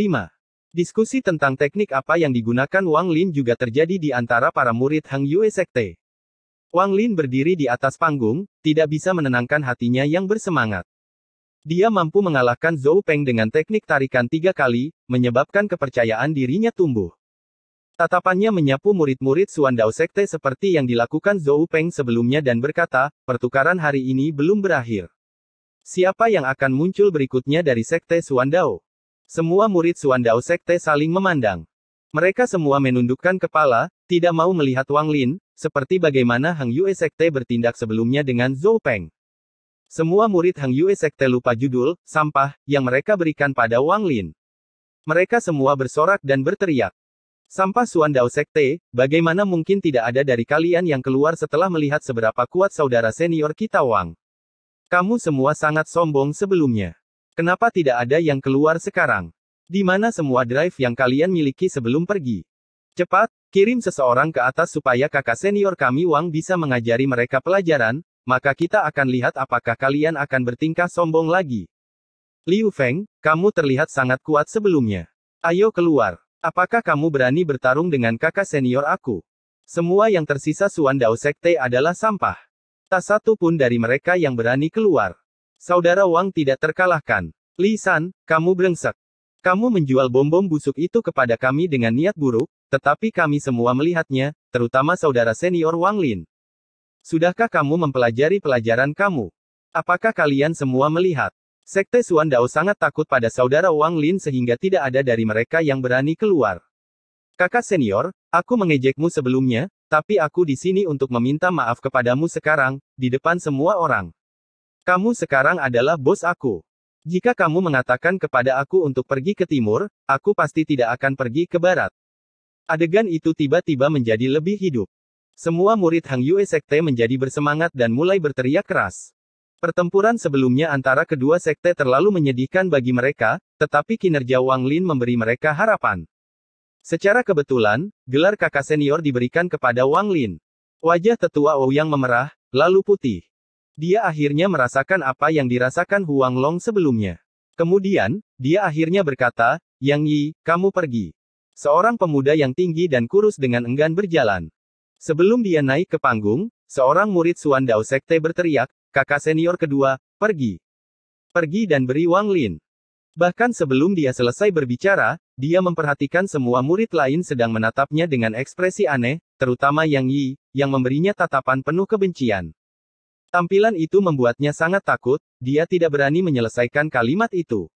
Diskusi tentang teknik apa yang digunakan Wang Lin juga terjadi di antara para murid Hang Yue Sekte. Wang Lin berdiri di atas panggung, tidak bisa menenangkan hatinya yang bersemangat. Dia mampu mengalahkan Zhou Peng dengan teknik tarikan tiga kali, menyebabkan kepercayaan dirinya tumbuh. Tatapannya menyapu murid-murid Suan Dao Sekte seperti yang dilakukan Zhou Peng sebelumnya dan berkata, pertukaran hari ini belum berakhir. Siapa yang akan muncul berikutnya dari Sekte Suan Dao? Semua murid Suan Dao Sekte saling memandang. Mereka semua menundukkan kepala, tidak mau melihat Wang Lin, seperti bagaimana Hang Yue Sekte bertindak sebelumnya dengan Zhou Peng. Semua murid Hang Yue Sekte lupa judul, sampah, yang mereka berikan pada Wang Lin. Mereka semua bersorak dan berteriak. Sampah Suan Dao Sekte, bagaimana mungkin tidak ada dari kalian yang keluar setelah melihat seberapa kuat saudara senior kita Wang. Kamu semua sangat sombong sebelumnya. Kenapa tidak ada yang keluar sekarang? Di mana semua drive yang kalian miliki sebelum pergi? Cepat, kirim seseorang ke atas supaya kakak senior kami Wang bisa mengajari mereka pelajaran, maka kita akan lihat apakah kalian akan bertingkah sombong lagi. Liu Feng, kamu terlihat sangat kuat sebelumnya. Ayo keluar. Apakah kamu berani bertarung dengan kakak senior aku? Semua yang tersisa Suan Dao Sekte adalah sampah. Tak satu pun dari mereka yang berani keluar. Saudara Wang tidak terkalahkan. Li San, kamu brengsek. Kamu menjual bom-bom busuk itu kepada kami dengan niat buruk, tetapi kami semua melihatnya, terutama saudara senior Wang Lin. Sudahkah kamu mempelajari pelajaran kamu? Apakah kalian semua melihat? Sekte Suan Dao sangat takut pada saudara Wang Lin sehingga tidak ada dari mereka yang berani keluar. Kakak senior, aku mengejekmu sebelumnya, tapi aku di sini untuk meminta maaf kepadamu sekarang, di depan semua orang. Kamu sekarang adalah bos aku. Jika kamu mengatakan kepada aku untuk pergi ke timur, aku pasti tidak akan pergi ke barat. Adegan itu tiba-tiba menjadi lebih hidup. Semua murid Hang Yue Sekte menjadi bersemangat dan mulai berteriak keras. Pertempuran sebelumnya antara kedua sekte terlalu menyedihkan bagi mereka, tetapi kinerja Wang Lin memberi mereka harapan. Secara kebetulan, gelar kakak senior diberikan kepada Wang Lin. Wajah tetua Ouyang memerah, lalu putih. Dia akhirnya merasakan apa yang dirasakan Huang Long sebelumnya. Kemudian, dia akhirnya berkata, Yang Yi, kamu pergi. Seorang pemuda yang tinggi dan kurus dengan enggan berjalan. Sebelum dia naik ke panggung, seorang murid Suan Dao Sekte berteriak, kakak senior kedua, pergi. Pergi dan beri Wang Lin. Bahkan sebelum dia selesai berbicara, dia memperhatikan semua murid lain sedang menatapnya dengan ekspresi aneh, terutama Yang Yi, yang memberinya tatapan penuh kebencian. Tampilan itu membuatnya sangat takut, dia tidak berani menyelesaikan kalimat itu.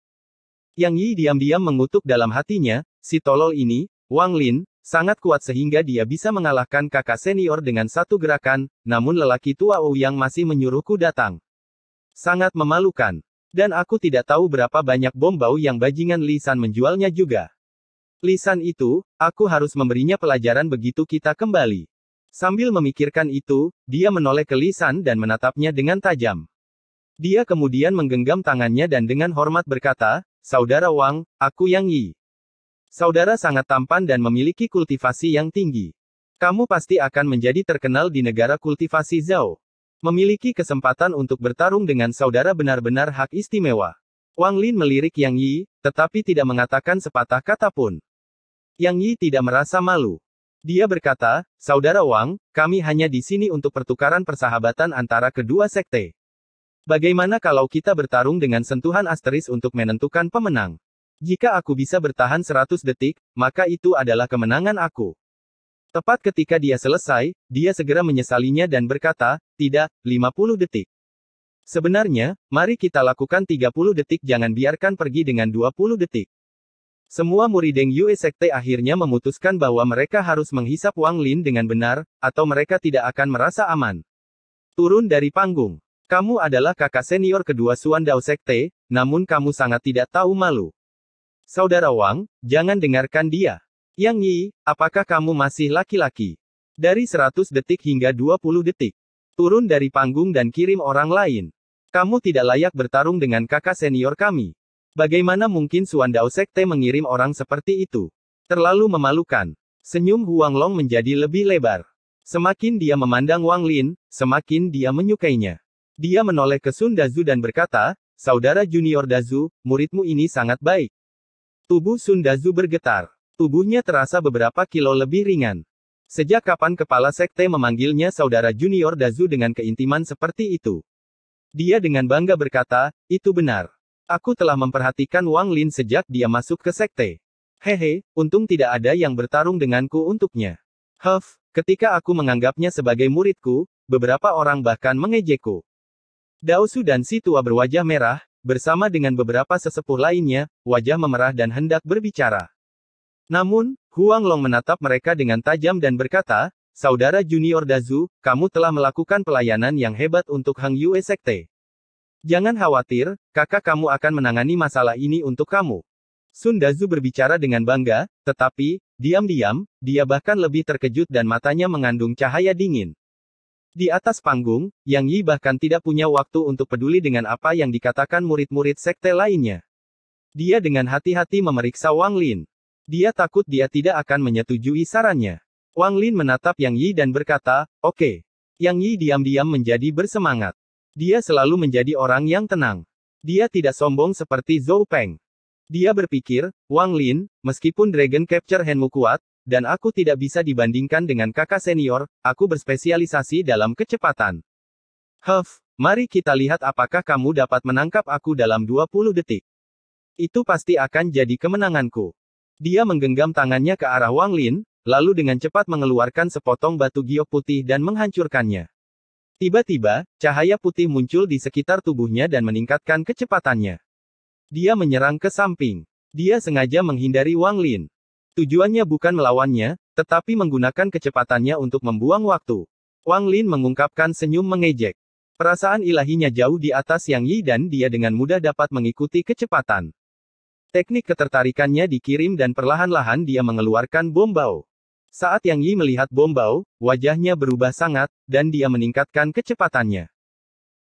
Yang Yi diam-diam mengutuk dalam hatinya, si tolol ini, Wang Lin, sangat kuat sehingga dia bisa mengalahkan kakak senior dengan satu gerakan, namun lelaki tua yang masih menyuruhku datang. Sangat memalukan. Dan aku tidak tahu berapa banyak bom bau yang bajingan Lisan menjualnya juga. Lisan itu, aku harus memberinya pelajaran begitu kita kembali. Sambil memikirkan itu, dia menoleh ke Lisan dan menatapnya dengan tajam. Dia kemudian menggenggam tangannya dan dengan hormat berkata, Saudara Wang, aku Yang Yi. Saudara sangat tampan dan memiliki kultivasi yang tinggi. Kamu pasti akan menjadi terkenal di negara kultivasi Zhao. Memiliki kesempatan untuk bertarung dengan saudara benar-benar hak istimewa. Wang Lin melirik Yang Yi, tetapi tidak mengatakan sepatah kata pun. Yang Yi tidak merasa malu. Dia berkata, Saudara Wang, kami hanya di sini untuk pertukaran persahabatan antara kedua sekte. Bagaimana kalau kita bertarung dengan sentuhan asteris untuk menentukan pemenang? Jika aku bisa bertahan 100 detik, maka itu adalah kemenangan aku. Tepat ketika dia selesai, dia segera menyesalinya dan berkata, tidak, 50 detik. Sebenarnya, mari kita lakukan 30 detik jangan biarkan pergi dengan 20 detik. Semua murid Deng Yue Sekte akhirnya memutuskan bahwa mereka harus menghisap Wang Lin dengan benar, atau mereka tidak akan merasa aman. Turun dari panggung. Kamu adalah kakak senior kedua Suan Dao Sekte, namun kamu sangat tidak tahu malu. Saudara Wang, jangan dengarkan dia. Yang Yi, apakah kamu masih laki-laki? Dari 100 detik hingga 20 detik. Turun dari panggung dan kirim orang lain. Kamu tidak layak bertarung dengan kakak senior kami. Bagaimana mungkin Suan Dao Sekte mengirim orang seperti itu? Terlalu memalukan. Senyum Huang Long menjadi lebih lebar. Semakin dia memandang Wang Lin, semakin dia menyukainya. Dia menoleh ke Sun Dazu dan berkata, Saudara junior Dazu, muridmu ini sangat baik. Tubuh Sundazu bergetar. Tubuhnya terasa beberapa kilo lebih ringan. Sejak kapan kepala sekte memanggilnya saudara junior Dazu dengan keintiman seperti itu? Dia dengan bangga berkata, itu benar. Aku telah memperhatikan Wang Lin sejak dia masuk ke sekte. Hehe, untung tidak ada yang bertarung denganku untuknya. Huff, ketika aku menganggapnya sebagai muridku, beberapa orang bahkan mengejekku. Daosu dan si tua berwajah merah, bersama dengan beberapa sesepuh lainnya, wajah memerah dan hendak berbicara. Namun, Huang Long menatap mereka dengan tajam dan berkata, Saudara Junior Dazu, kamu telah melakukan pelayanan yang hebat untuk Hang Yue Sekte. Jangan khawatir, kakak kamu akan menangani masalah ini untuk kamu. Sun Dazu berbicara dengan bangga, tetapi, diam-diam, dia bahkan lebih terkejut dan matanya mengandung cahaya dingin. Di atas panggung, Yang Yi bahkan tidak punya waktu untuk peduli dengan apa yang dikatakan murid-murid sekte lainnya. Dia dengan hati-hati memeriksa Wang Lin. Dia takut dia tidak akan menyetujui sarannya. Wang Lin menatap Yang Yi dan berkata, oke. Okay. Yang Yi diam-diam menjadi bersemangat. Dia selalu menjadi orang yang tenang. Dia tidak sombong seperti Zhou Peng. Dia berpikir, Wang Lin, meskipun Dragon Capture Handmu kuat, dan aku tidak bisa dibandingkan dengan kakak senior, aku berspesialisasi dalam kecepatan. Huff, mari kita lihat apakah kamu dapat menangkap aku dalam 20 detik. Itu pasti akan jadi kemenanganku. Dia menggenggam tangannya ke arah Wang Lin, lalu dengan cepat mengeluarkan sepotong batu giok putih dan menghancurkannya. Tiba-tiba, cahaya putih muncul di sekitar tubuhnya dan meningkatkan kecepatannya. Dia menyerang ke samping. Dia sengaja menghindari Wang Lin. Tujuannya bukan melawannya, tetapi menggunakan kecepatannya untuk membuang waktu. Wang Lin mengungkapkan senyum mengejek. Perasaan ilahinya jauh di atas Yang Yi dan dia dengan mudah dapat mengikuti kecepatan. Teknik ketertarikannya dikirim dan perlahan-lahan dia mengeluarkan bom bau. Saat Yang Yi melihat bom bau, wajahnya berubah sangat, dan dia meningkatkan kecepatannya.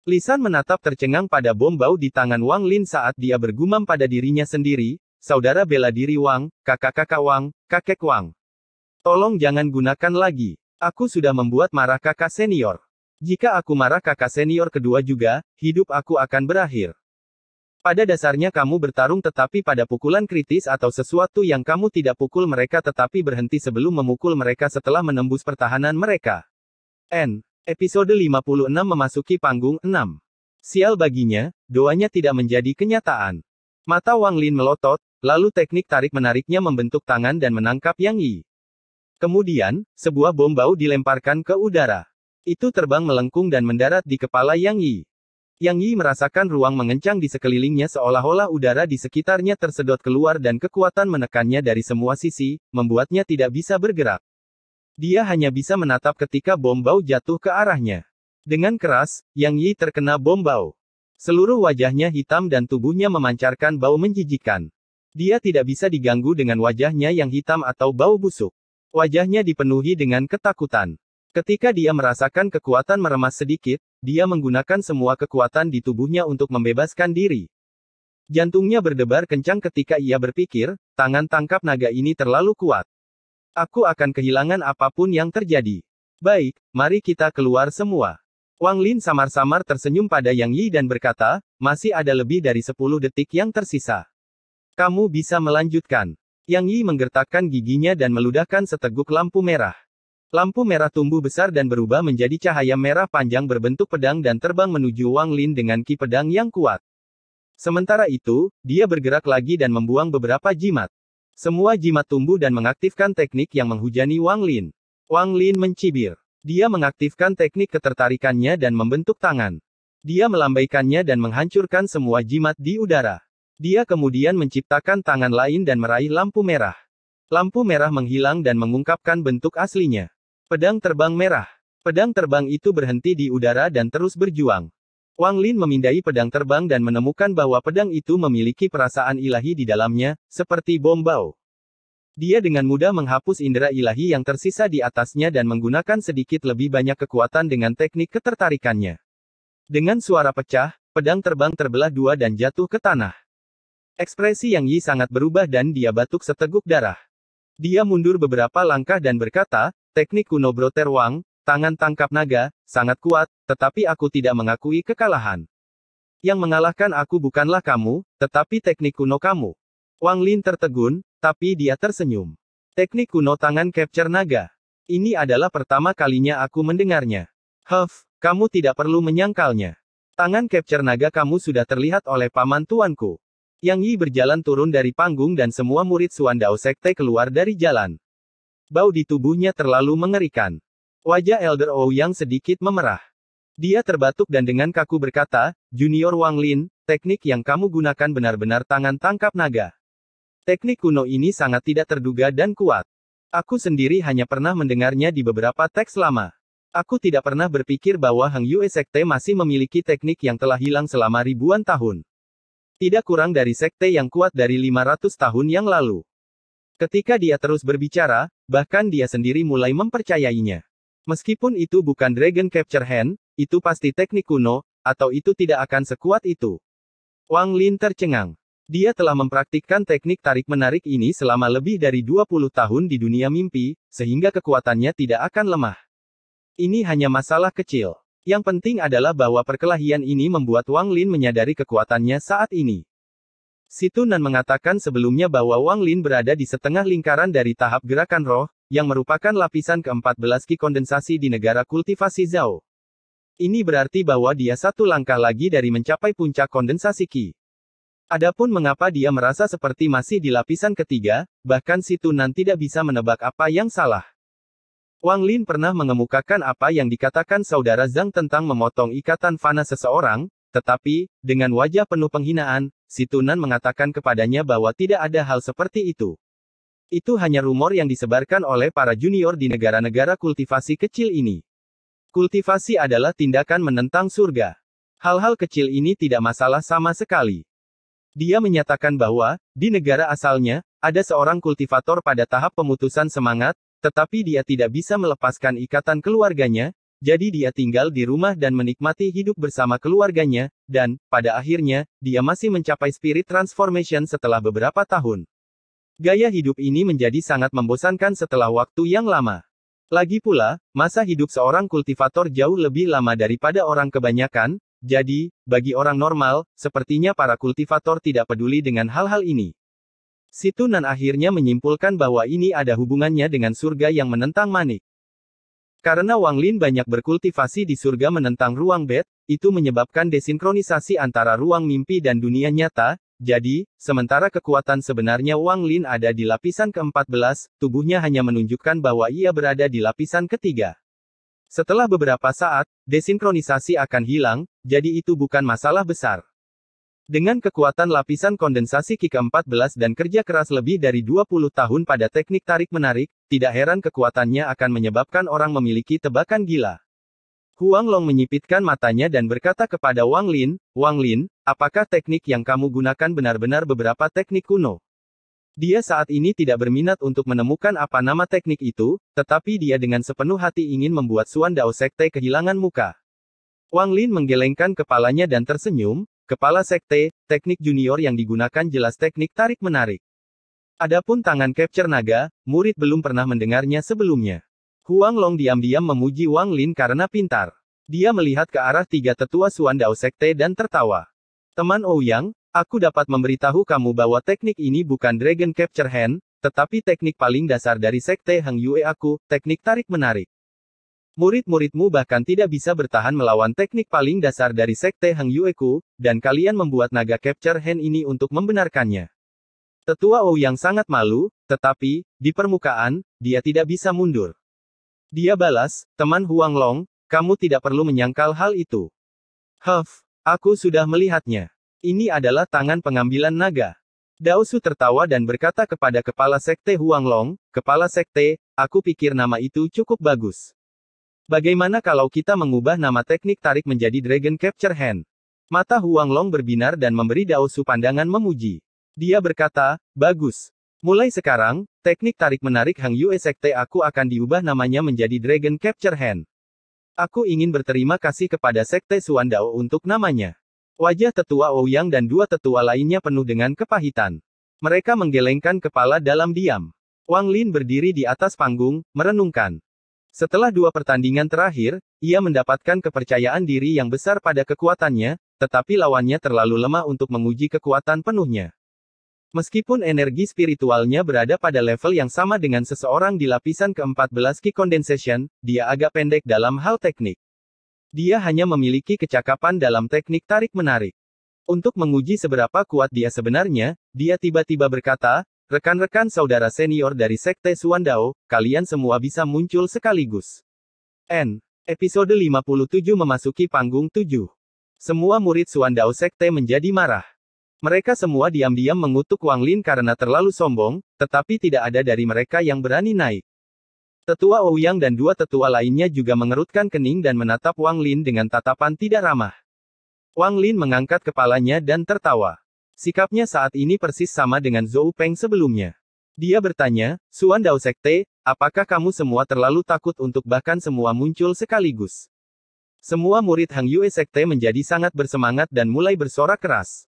Lisan menatap tercengang pada bom bau di tangan Wang Lin saat dia bergumam pada dirinya sendiri, saudara bela diri Wang, kakak-kakak Wang, kakek Wang. Tolong jangan gunakan lagi. Aku sudah membuat marah kakak senior. Jika aku marah kakak senior kedua juga, hidup aku akan berakhir. Pada dasarnya kamu bertarung tetapi pada pukulan kritis atau sesuatu yang kamu tidak pukul mereka tetapi berhenti sebelum memukul mereka setelah menembus pertahanan mereka. N. Episode 56 memasuki panggung 6. Sial baginya, doanya tidak menjadi kenyataan. Mata Wang Lin melotot, Lalu teknik tarik-menariknya membentuk tangan dan menangkap Yang Yi. Kemudian, sebuah bom bau dilemparkan ke udara. Itu terbang melengkung dan mendarat di kepala Yang Yi. Yang Yi merasakan ruang mengencang di sekelilingnya seolah-olah udara di sekitarnya tersedot keluar dan kekuatan menekannya dari semua sisi, membuatnya tidak bisa bergerak. Dia hanya bisa menatap ketika bom bau jatuh ke arahnya. Dengan keras, Yang Yi terkena bom bau. Seluruh wajahnya hitam dan tubuhnya memancarkan bau menjijikan. Dia tidak bisa diganggu dengan wajahnya yang hitam atau bau busuk. Wajahnya dipenuhi dengan ketakutan. Ketika dia merasakan kekuatan meremas sedikit, dia menggunakan semua kekuatan di tubuhnya untuk membebaskan diri. Jantungnya berdebar kencang ketika ia berpikir, tangan tangkap naga ini terlalu kuat. Aku akan kehilangan apapun yang terjadi. Baik, mari kita keluar semua. Wang Lin samar-samar tersenyum pada Yang Yi dan berkata, masih ada lebih dari 10 detik yang tersisa. Kamu bisa melanjutkan. Yang Yi menggertakkan giginya dan meludahkan seteguk lampu merah. Lampu merah tumbuh besar dan berubah menjadi cahaya merah panjang berbentuk pedang dan terbang menuju Wang Lin dengan ki pedang yang kuat. Sementara itu, dia bergerak lagi dan membuang beberapa jimat. Semua jimat tumbuh dan mengaktifkan teknik yang menghujani Wang Lin. Wang Lin mencibir. Dia mengaktifkan teknik ketertarikannya dan membentuk tangan. Dia melambaikannya dan menghancurkan semua jimat di udara. Dia kemudian menciptakan tangan lain dan meraih lampu merah. Lampu merah menghilang dan mengungkapkan bentuk aslinya. Pedang terbang merah. Pedang terbang itu berhenti di udara dan terus berjuang. Wang Lin memindai pedang terbang dan menemukan bahwa pedang itu memiliki perasaan ilahi di dalamnya, seperti bom bau. Dia dengan mudah menghapus indera ilahi yang tersisa di atasnya dan menggunakan sedikit lebih banyak kekuatan dengan teknik ketertarikannya. Dengan suara pecah, pedang terbang terbelah dua dan jatuh ke tanah. Ekspresi Yang Yi sangat berubah dan dia batuk seteguk darah. Dia mundur beberapa langkah dan berkata, teknik kuno Bro Wang, tangan tangkap naga, sangat kuat, tetapi aku tidak mengakui kekalahan. Yang mengalahkan aku bukanlah kamu, tetapi teknik kuno kamu. Wang Lin tertegun, tapi dia tersenyum. Teknik kuno tangan capture naga. Ini adalah pertama kalinya aku mendengarnya. Huff, kamu tidak perlu menyangkalnya. Tangan capture naga kamu sudah terlihat oleh paman tuanku. Yang Yi berjalan turun dari panggung dan semua murid Suan Dao Sekte keluar dari jalan. Bau di tubuhnya terlalu mengerikan. Wajah Elder Ouyang sedikit memerah. Dia terbatuk dan dengan kaku berkata, Junior Wang Lin, teknik yang kamu gunakan benar-benar tangan tangkap naga. Teknik kuno ini sangat tidak terduga dan kuat. Aku sendiri hanya pernah mendengarnya di beberapa teks lama. Aku tidak pernah berpikir bahwa Hang Yue Sekte masih memiliki teknik yang telah hilang selama ribuan tahun. Tidak kurang dari sekte yang kuat dari 500 tahun yang lalu. Ketika dia terus berbicara, bahkan dia sendiri mulai mempercayainya. Meskipun itu bukan Dragon Capture Hand, itu pasti teknik kuno, atau itu tidak akan sekuat itu. Wang Lin tercengang. Dia telah mempraktikkan teknik tarik-menarik ini selama lebih dari 20 tahun di dunia mimpi, sehingga kekuatannya tidak akan lemah. Ini hanya masalah kecil. Yang penting adalah bahwa perkelahian ini membuat Wang Lin menyadari kekuatannya saat ini. Situ Situnan mengatakan sebelumnya bahwa Wang Lin berada di setengah lingkaran dari tahap gerakan roh, yang merupakan lapisan ke-14 ki kondensasi di negara kultivasi Zhao. Ini berarti bahwa dia satu langkah lagi dari mencapai puncak kondensasi ki. Adapun mengapa dia merasa seperti masih di lapisan ketiga, bahkan Situ Nan tidak bisa menebak apa yang salah. Wang Lin pernah mengemukakan apa yang dikatakan saudara Zhang tentang memotong ikatan fana seseorang, tetapi, dengan wajah penuh penghinaan, si Tunan mengatakan kepadanya bahwa tidak ada hal seperti itu. Itu hanya rumor yang disebarkan oleh para junior di negara-negara kultivasi kecil ini. Kultivasi adalah tindakan menentang surga. Hal-hal kecil ini tidak masalah sama sekali. Dia menyatakan bahwa, di negara asalnya, ada seorang kultivator pada tahap pemutusan semangat, tetapi dia tidak bisa melepaskan ikatan keluarganya, jadi dia tinggal di rumah dan menikmati hidup bersama keluarganya, dan, pada akhirnya, dia masih mencapai spirit transformation setelah beberapa tahun. Gaya hidup ini menjadi sangat membosankan setelah waktu yang lama. Lagi pula, masa hidup seorang kultivator jauh lebih lama daripada orang kebanyakan, jadi, bagi orang normal, sepertinya para kultivator tidak peduli dengan hal-hal ini. Situ Nan akhirnya menyimpulkan bahwa ini ada hubungannya dengan surga yang menentang manik. Karena Wang Lin banyak berkultivasi di surga menentang ruang bed, itu menyebabkan desinkronisasi antara ruang mimpi dan dunia nyata, jadi, sementara kekuatan sebenarnya Wang Lin ada di lapisan ke-14, tubuhnya hanya menunjukkan bahwa ia berada di lapisan ketiga. Setelah beberapa saat, desinkronisasi akan hilang, jadi itu bukan masalah besar. Dengan kekuatan lapisan kondensasi Kika 14 dan kerja keras lebih dari 20 tahun pada teknik tarik-menarik, tidak heran kekuatannya akan menyebabkan orang memiliki tebakan gila. Huang Long menyipitkan matanya dan berkata kepada Wang Lin, Wang Lin, apakah teknik yang kamu gunakan benar-benar beberapa teknik kuno? Dia saat ini tidak berminat untuk menemukan apa nama teknik itu, tetapi dia dengan sepenuh hati ingin membuat Suan Dao Sekte kehilangan muka. Wang Lin menggelengkan kepalanya dan tersenyum, Kepala Sekte, teknik junior yang digunakan jelas teknik tarik-menarik. Adapun tangan capture naga, murid belum pernah mendengarnya sebelumnya. Huang Long diam-diam memuji Wang Lin karena pintar. Dia melihat ke arah tiga tetua Suan Dao Sekte dan tertawa. Teman Ouyang, aku dapat memberitahu kamu bahwa teknik ini bukan Dragon Capture Hand, tetapi teknik paling dasar dari Sekte Hang Yue aku, teknik tarik-menarik. Murid-muridmu bahkan tidak bisa bertahan melawan teknik paling dasar dari sekte Heng Yueku, dan kalian membuat naga capture hand ini untuk membenarkannya. Tetua Ou yang sangat malu, tetapi, di permukaan, dia tidak bisa mundur. Dia balas, teman Huang Long, kamu tidak perlu menyangkal hal itu. Huff, aku sudah melihatnya. Ini adalah tangan pengambilan naga. Dao Su tertawa dan berkata kepada kepala sekte Huang Long, kepala sekte, aku pikir nama itu cukup bagus. Bagaimana kalau kita mengubah nama teknik tarik menjadi Dragon Capture Hand? Mata Huang Long berbinar dan memberi Dao Su pandangan memuji. Dia berkata, bagus. Mulai sekarang, teknik tarik-menarik Hang Yue Sekte aku akan diubah namanya menjadi Dragon Capture Hand. Aku ingin berterima kasih kepada Sekte Suan Dao untuk namanya. Wajah tetua Ouyang dan dua tetua lainnya penuh dengan kepahitan. Mereka menggelengkan kepala dalam diam. Wang Lin berdiri di atas panggung, merenungkan. Setelah dua pertandingan terakhir, ia mendapatkan kepercayaan diri yang besar pada kekuatannya, tetapi lawannya terlalu lemah untuk menguji kekuatan penuhnya. Meskipun energi spiritualnya berada pada level yang sama dengan seseorang di lapisan ke-14 Ki Condensation, dia agak pendek dalam hal teknik. Dia hanya memiliki kecakapan dalam teknik tarik-menarik. Untuk menguji seberapa kuat dia sebenarnya, dia tiba-tiba berkata, Rekan-rekan saudara senior dari Sekte Suandao, kalian semua bisa muncul sekaligus. N. Episode 57 memasuki panggung 7. Semua murid Suandao Sekte menjadi marah. Mereka semua diam-diam mengutuk Wang Lin karena terlalu sombong, tetapi tidak ada dari mereka yang berani naik. Tetua Ouyang dan dua tetua lainnya juga mengerutkan kening dan menatap Wang Lin dengan tatapan tidak ramah. Wang Lin mengangkat kepalanya dan tertawa. Sikapnya saat ini persis sama dengan Zhou Peng sebelumnya. Dia bertanya, Suan Dao Sekte, apakah kamu semua terlalu takut untuk bahkan semua muncul sekaligus? Semua murid Hang Yue Sekte menjadi sangat bersemangat dan mulai bersorak keras.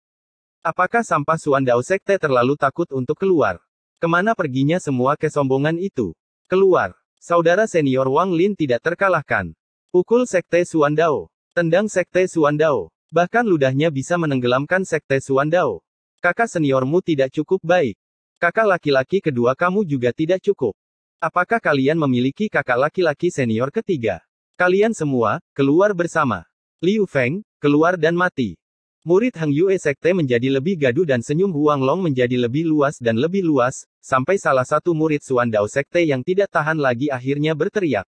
Apakah sampah Suan Dao Sekte terlalu takut untuk keluar? Kemana perginya semua kesombongan itu? Keluar. Saudara senior Wang Lin tidak terkalahkan. Pukul Sekte Suan Dao. Tendang Sekte Suan Dao. Bahkan ludahnya bisa menenggelamkan sekte Suandao. Kakak seniormu tidak cukup baik. Kakak laki-laki kedua kamu juga tidak cukup. Apakah kalian memiliki kakak laki-laki senior ketiga? Kalian semua, keluar bersama. Liu Feng, keluar dan mati. Murid Hang Yue Sekte menjadi lebih gaduh dan senyum Huang Long menjadi lebih luas dan lebih luas, sampai salah satu murid Suan Dao Sekte yang tidak tahan lagi akhirnya berteriak.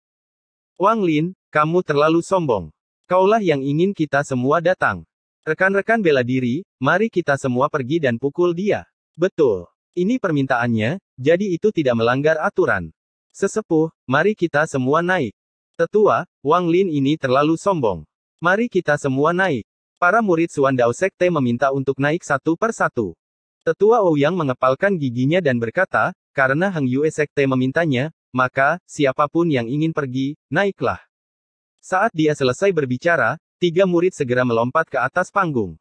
Wang Lin, kamu terlalu sombong. Kaulah yang ingin kita semua datang. Rekan-rekan bela diri, mari kita semua pergi dan pukul dia. Betul. Ini permintaannya, jadi itu tidak melanggar aturan. Sesepuh, mari kita semua naik. Tetua, Wang Lin ini terlalu sombong. Mari kita semua naik. Para murid Suan Dao Sekte meminta untuk naik satu per satu. Tetua Ouyang mengepalkan giginya dan berkata, karena Hang Yue Sekte memintanya, maka, siapapun yang ingin pergi, naiklah. Saat dia selesai berbicara, tiga murid segera melompat ke atas panggung.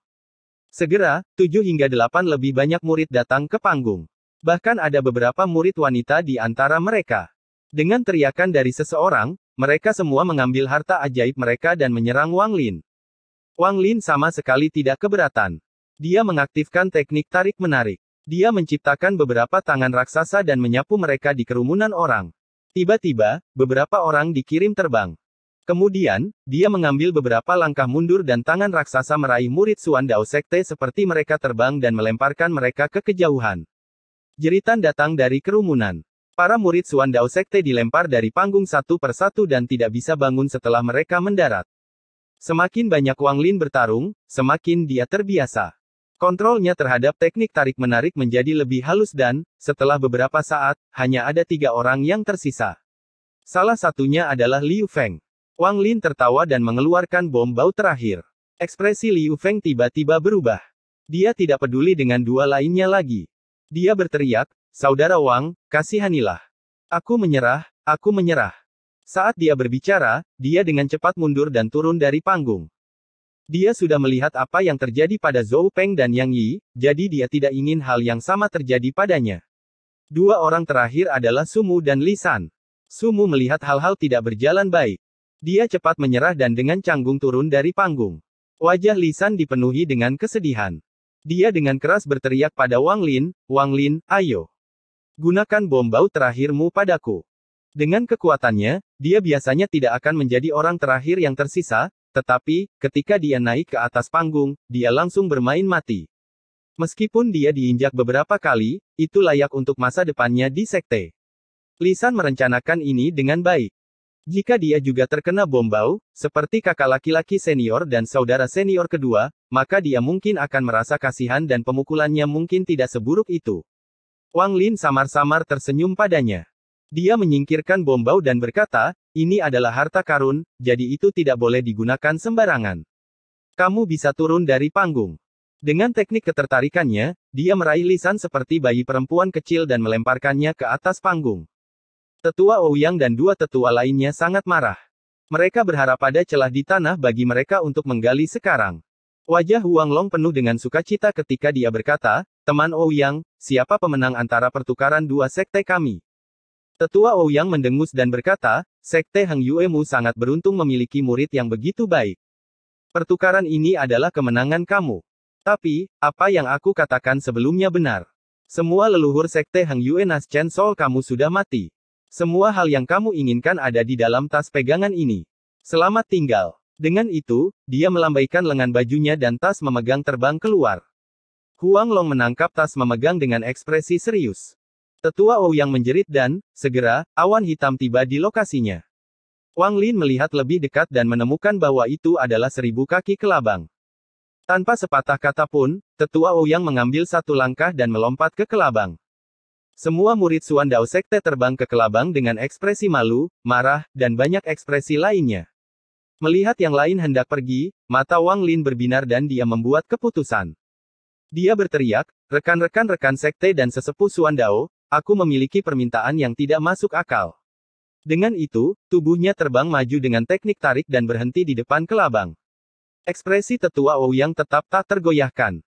Segera, tujuh hingga delapan lebih banyak murid datang ke panggung. Bahkan ada beberapa murid wanita di antara mereka. Dengan teriakan dari seseorang, mereka semua mengambil harta ajaib mereka dan menyerang Wang Lin. Wang Lin sama sekali tidak keberatan. Dia mengaktifkan teknik tarik-menarik. Dia menciptakan beberapa tangan raksasa dan menyapu mereka di kerumunan orang. Tiba-tiba, beberapa orang dikirim terbang. Kemudian, dia mengambil beberapa langkah mundur dan tangan raksasa meraih murid Suan Dao Sekte seperti mereka terbang dan melemparkan mereka ke kejauhan. Jeritan datang dari kerumunan. Para murid Suan Dao Sekte dilempar dari panggung satu persatu dan tidak bisa bangun setelah mereka mendarat. Semakin banyak Wang Lin bertarung, semakin dia terbiasa. Kontrolnya terhadap teknik tarik-menarik menjadi lebih halus dan, setelah beberapa saat, hanya ada tiga orang yang tersisa. Salah satunya adalah Liu Feng. Wang Lin tertawa dan mengeluarkan bom bau terakhir. Ekspresi Liu Feng tiba-tiba berubah. Dia tidak peduli dengan dua lainnya lagi. Dia berteriak, Saudara Wang, kasihanilah. Aku menyerah, aku menyerah. Saat dia berbicara, dia dengan cepat mundur dan turun dari panggung. Dia sudah melihat apa yang terjadi pada Zhou Peng dan Yang Yi, jadi dia tidak ingin hal yang sama terjadi padanya. Dua orang terakhir adalah Sumu dan Lisan. Sumu melihat hal-hal tidak berjalan baik. Dia cepat menyerah dan dengan canggung turun dari panggung. Wajah Lisan dipenuhi dengan kesedihan. Dia dengan keras berteriak pada Wang Lin, Wang Lin, ayo. Gunakan bom bau terakhirmu padaku. Dengan kekuatannya, dia biasanya tidak akan menjadi orang terakhir yang tersisa, tetapi, ketika dia naik ke atas panggung, dia langsung bermain mati. Meskipun dia diinjak beberapa kali, itu layak untuk masa depannya di sekte. Lisan merencanakan ini dengan baik. Jika dia juga terkena bom bau, seperti kakak laki-laki senior dan saudara senior kedua, maka dia mungkin akan merasa kasihan dan pemukulannya mungkin tidak seburuk itu. Wang Lin samar-samar tersenyum padanya. Dia menyingkirkan bom bau dan berkata, ini adalah harta karun, jadi itu tidak boleh digunakan sembarangan. Kamu bisa turun dari panggung. Dengan teknik ketertarikannya, dia meraih lisan seperti bayi perempuan kecil dan melemparkannya ke atas panggung. Tetua Ouyang oh dan dua tetua lainnya sangat marah. Mereka berharap ada celah di tanah bagi mereka untuk menggali sekarang. Wajah Huang Long penuh dengan sukacita ketika dia berkata, Teman Ouyang, oh siapa pemenang antara pertukaran dua sekte kami? Tetua Ouyang oh mendengus dan berkata, Sekte Heng Yuemu sangat beruntung memiliki murid yang begitu baik. Pertukaran ini adalah kemenangan kamu. Tapi, apa yang aku katakan sebelumnya benar. Semua leluhur Sekte Heng Yue Naschen Sol kamu sudah mati. Semua hal yang kamu inginkan ada di dalam tas pegangan ini. Selamat tinggal. Dengan itu, dia melambaikan lengan bajunya dan tas memegang terbang keluar. Huang Long menangkap tas memegang dengan ekspresi serius. Tetua Ou yang menjerit dan, segera, awan hitam tiba di lokasinya. Wang Lin melihat lebih dekat dan menemukan bahwa itu adalah seribu kaki kelabang. Tanpa sepatah kata pun, Tetua Ou yang mengambil satu langkah dan melompat ke kelabang. Semua murid Suan Dao Sekte terbang ke Kelabang dengan ekspresi malu, marah, dan banyak ekspresi lainnya. Melihat yang lain hendak pergi, mata Wang Lin berbinar dan dia membuat keputusan. Dia berteriak, rekan-rekan rekan sekte dan sesepuh Suan Dao, aku memiliki permintaan yang tidak masuk akal. Dengan itu, tubuhnya terbang maju dengan teknik tarik dan berhenti di depan Kelabang. Ekspresi tetua Ouyang tetap tak tergoyahkan.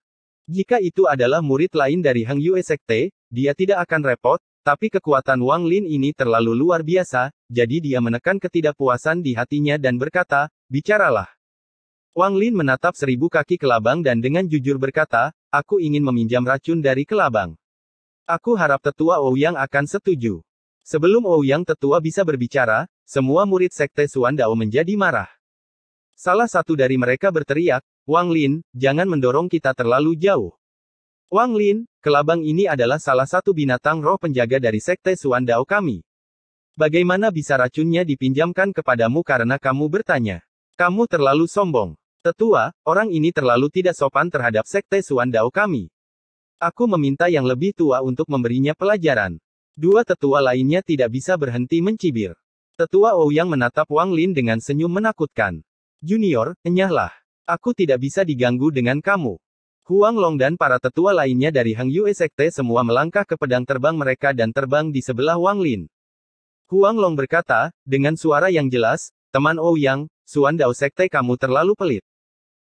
Jika itu adalah murid lain dari Hang Yue Sekte, dia tidak akan repot, tapi kekuatan Wang Lin ini terlalu luar biasa, jadi dia menekan ketidakpuasan di hatinya dan berkata, bicaralah. Wang Lin menatap seribu kaki kelabang dan dengan jujur berkata, aku ingin meminjam racun dari kelabang. Aku harap tetua Ouyang akan setuju. Sebelum Ouyang tetua bisa berbicara, semua murid sekte Suan Dao menjadi marah. Salah satu dari mereka berteriak, Wang Lin, jangan mendorong kita terlalu jauh. Wang Lin, kelabang ini adalah salah satu binatang roh penjaga dari sekte Suan Dao kami. Bagaimana bisa racunnya dipinjamkan kepadamu karena kamu bertanya? Kamu terlalu sombong. Tetua, orang ini terlalu tidak sopan terhadap sekte Suan Dao kami. Aku meminta yang lebih tua untuk memberinya pelajaran. Dua tetua lainnya tidak bisa berhenti mencibir. Tetua yang menatap Wang Lin dengan senyum menakutkan. Junior, enyahlah. Aku tidak bisa diganggu dengan kamu. Huang Long dan para tetua lainnya dari Hang Yue Sekte semua melangkah ke pedang terbang mereka dan terbang di sebelah Wang Lin. Huang Long berkata, dengan suara yang jelas, teman Ouyang, oh Suan Dao Sekte kamu terlalu pelit.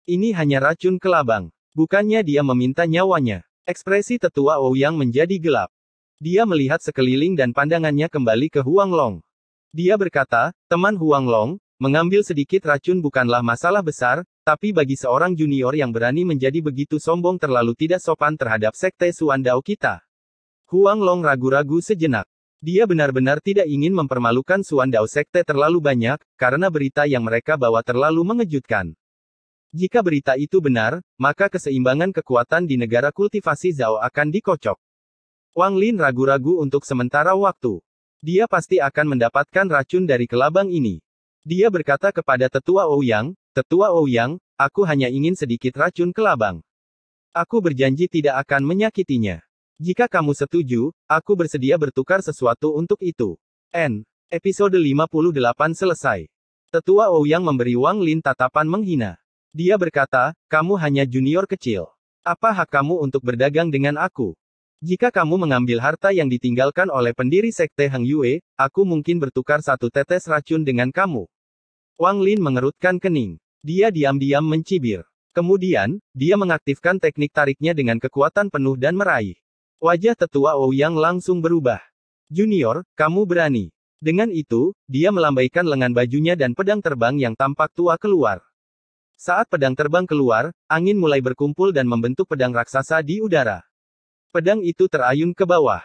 Ini hanya racun kelabang. Bukannya dia meminta nyawanya. Ekspresi tetua Ouyang oh menjadi gelap. Dia melihat sekeliling dan pandangannya kembali ke Huang Long. Dia berkata, teman Huang Long, Mengambil sedikit racun bukanlah masalah besar, tapi bagi seorang junior yang berani menjadi begitu sombong terlalu tidak sopan terhadap sekte Suandao kita. Huang Long ragu-ragu sejenak. Dia benar-benar tidak ingin mempermalukan Suandao sekte terlalu banyak, karena berita yang mereka bawa terlalu mengejutkan. Jika berita itu benar, maka keseimbangan kekuatan di negara kultivasi Zhao akan dikocok. Wang Lin ragu-ragu untuk sementara waktu. Dia pasti akan mendapatkan racun dari kelabang ini. Dia berkata kepada tetua Ouyang, Tetua Ouyang, aku hanya ingin sedikit racun kelabang. Aku berjanji tidak akan menyakitinya. Jika kamu setuju, aku bersedia bertukar sesuatu untuk itu. N. Episode 58 selesai. Tetua Ouyang memberi Wang Lin tatapan menghina. Dia berkata, kamu hanya junior kecil. Apa hak kamu untuk berdagang dengan aku? Jika kamu mengambil harta yang ditinggalkan oleh pendiri sekte Hang Yue, aku mungkin bertukar satu tetes racun dengan kamu. Wang Lin mengerutkan kening. Dia diam-diam mencibir. Kemudian, dia mengaktifkan teknik tariknya dengan kekuatan penuh dan meraih. Wajah tetua Ouyang langsung berubah. Junior, kamu berani. Dengan itu, dia melambaikan lengan bajunya dan pedang terbang yang tampak tua keluar. Saat pedang terbang keluar, angin mulai berkumpul dan membentuk pedang raksasa di udara. Pedang itu terayun ke bawah.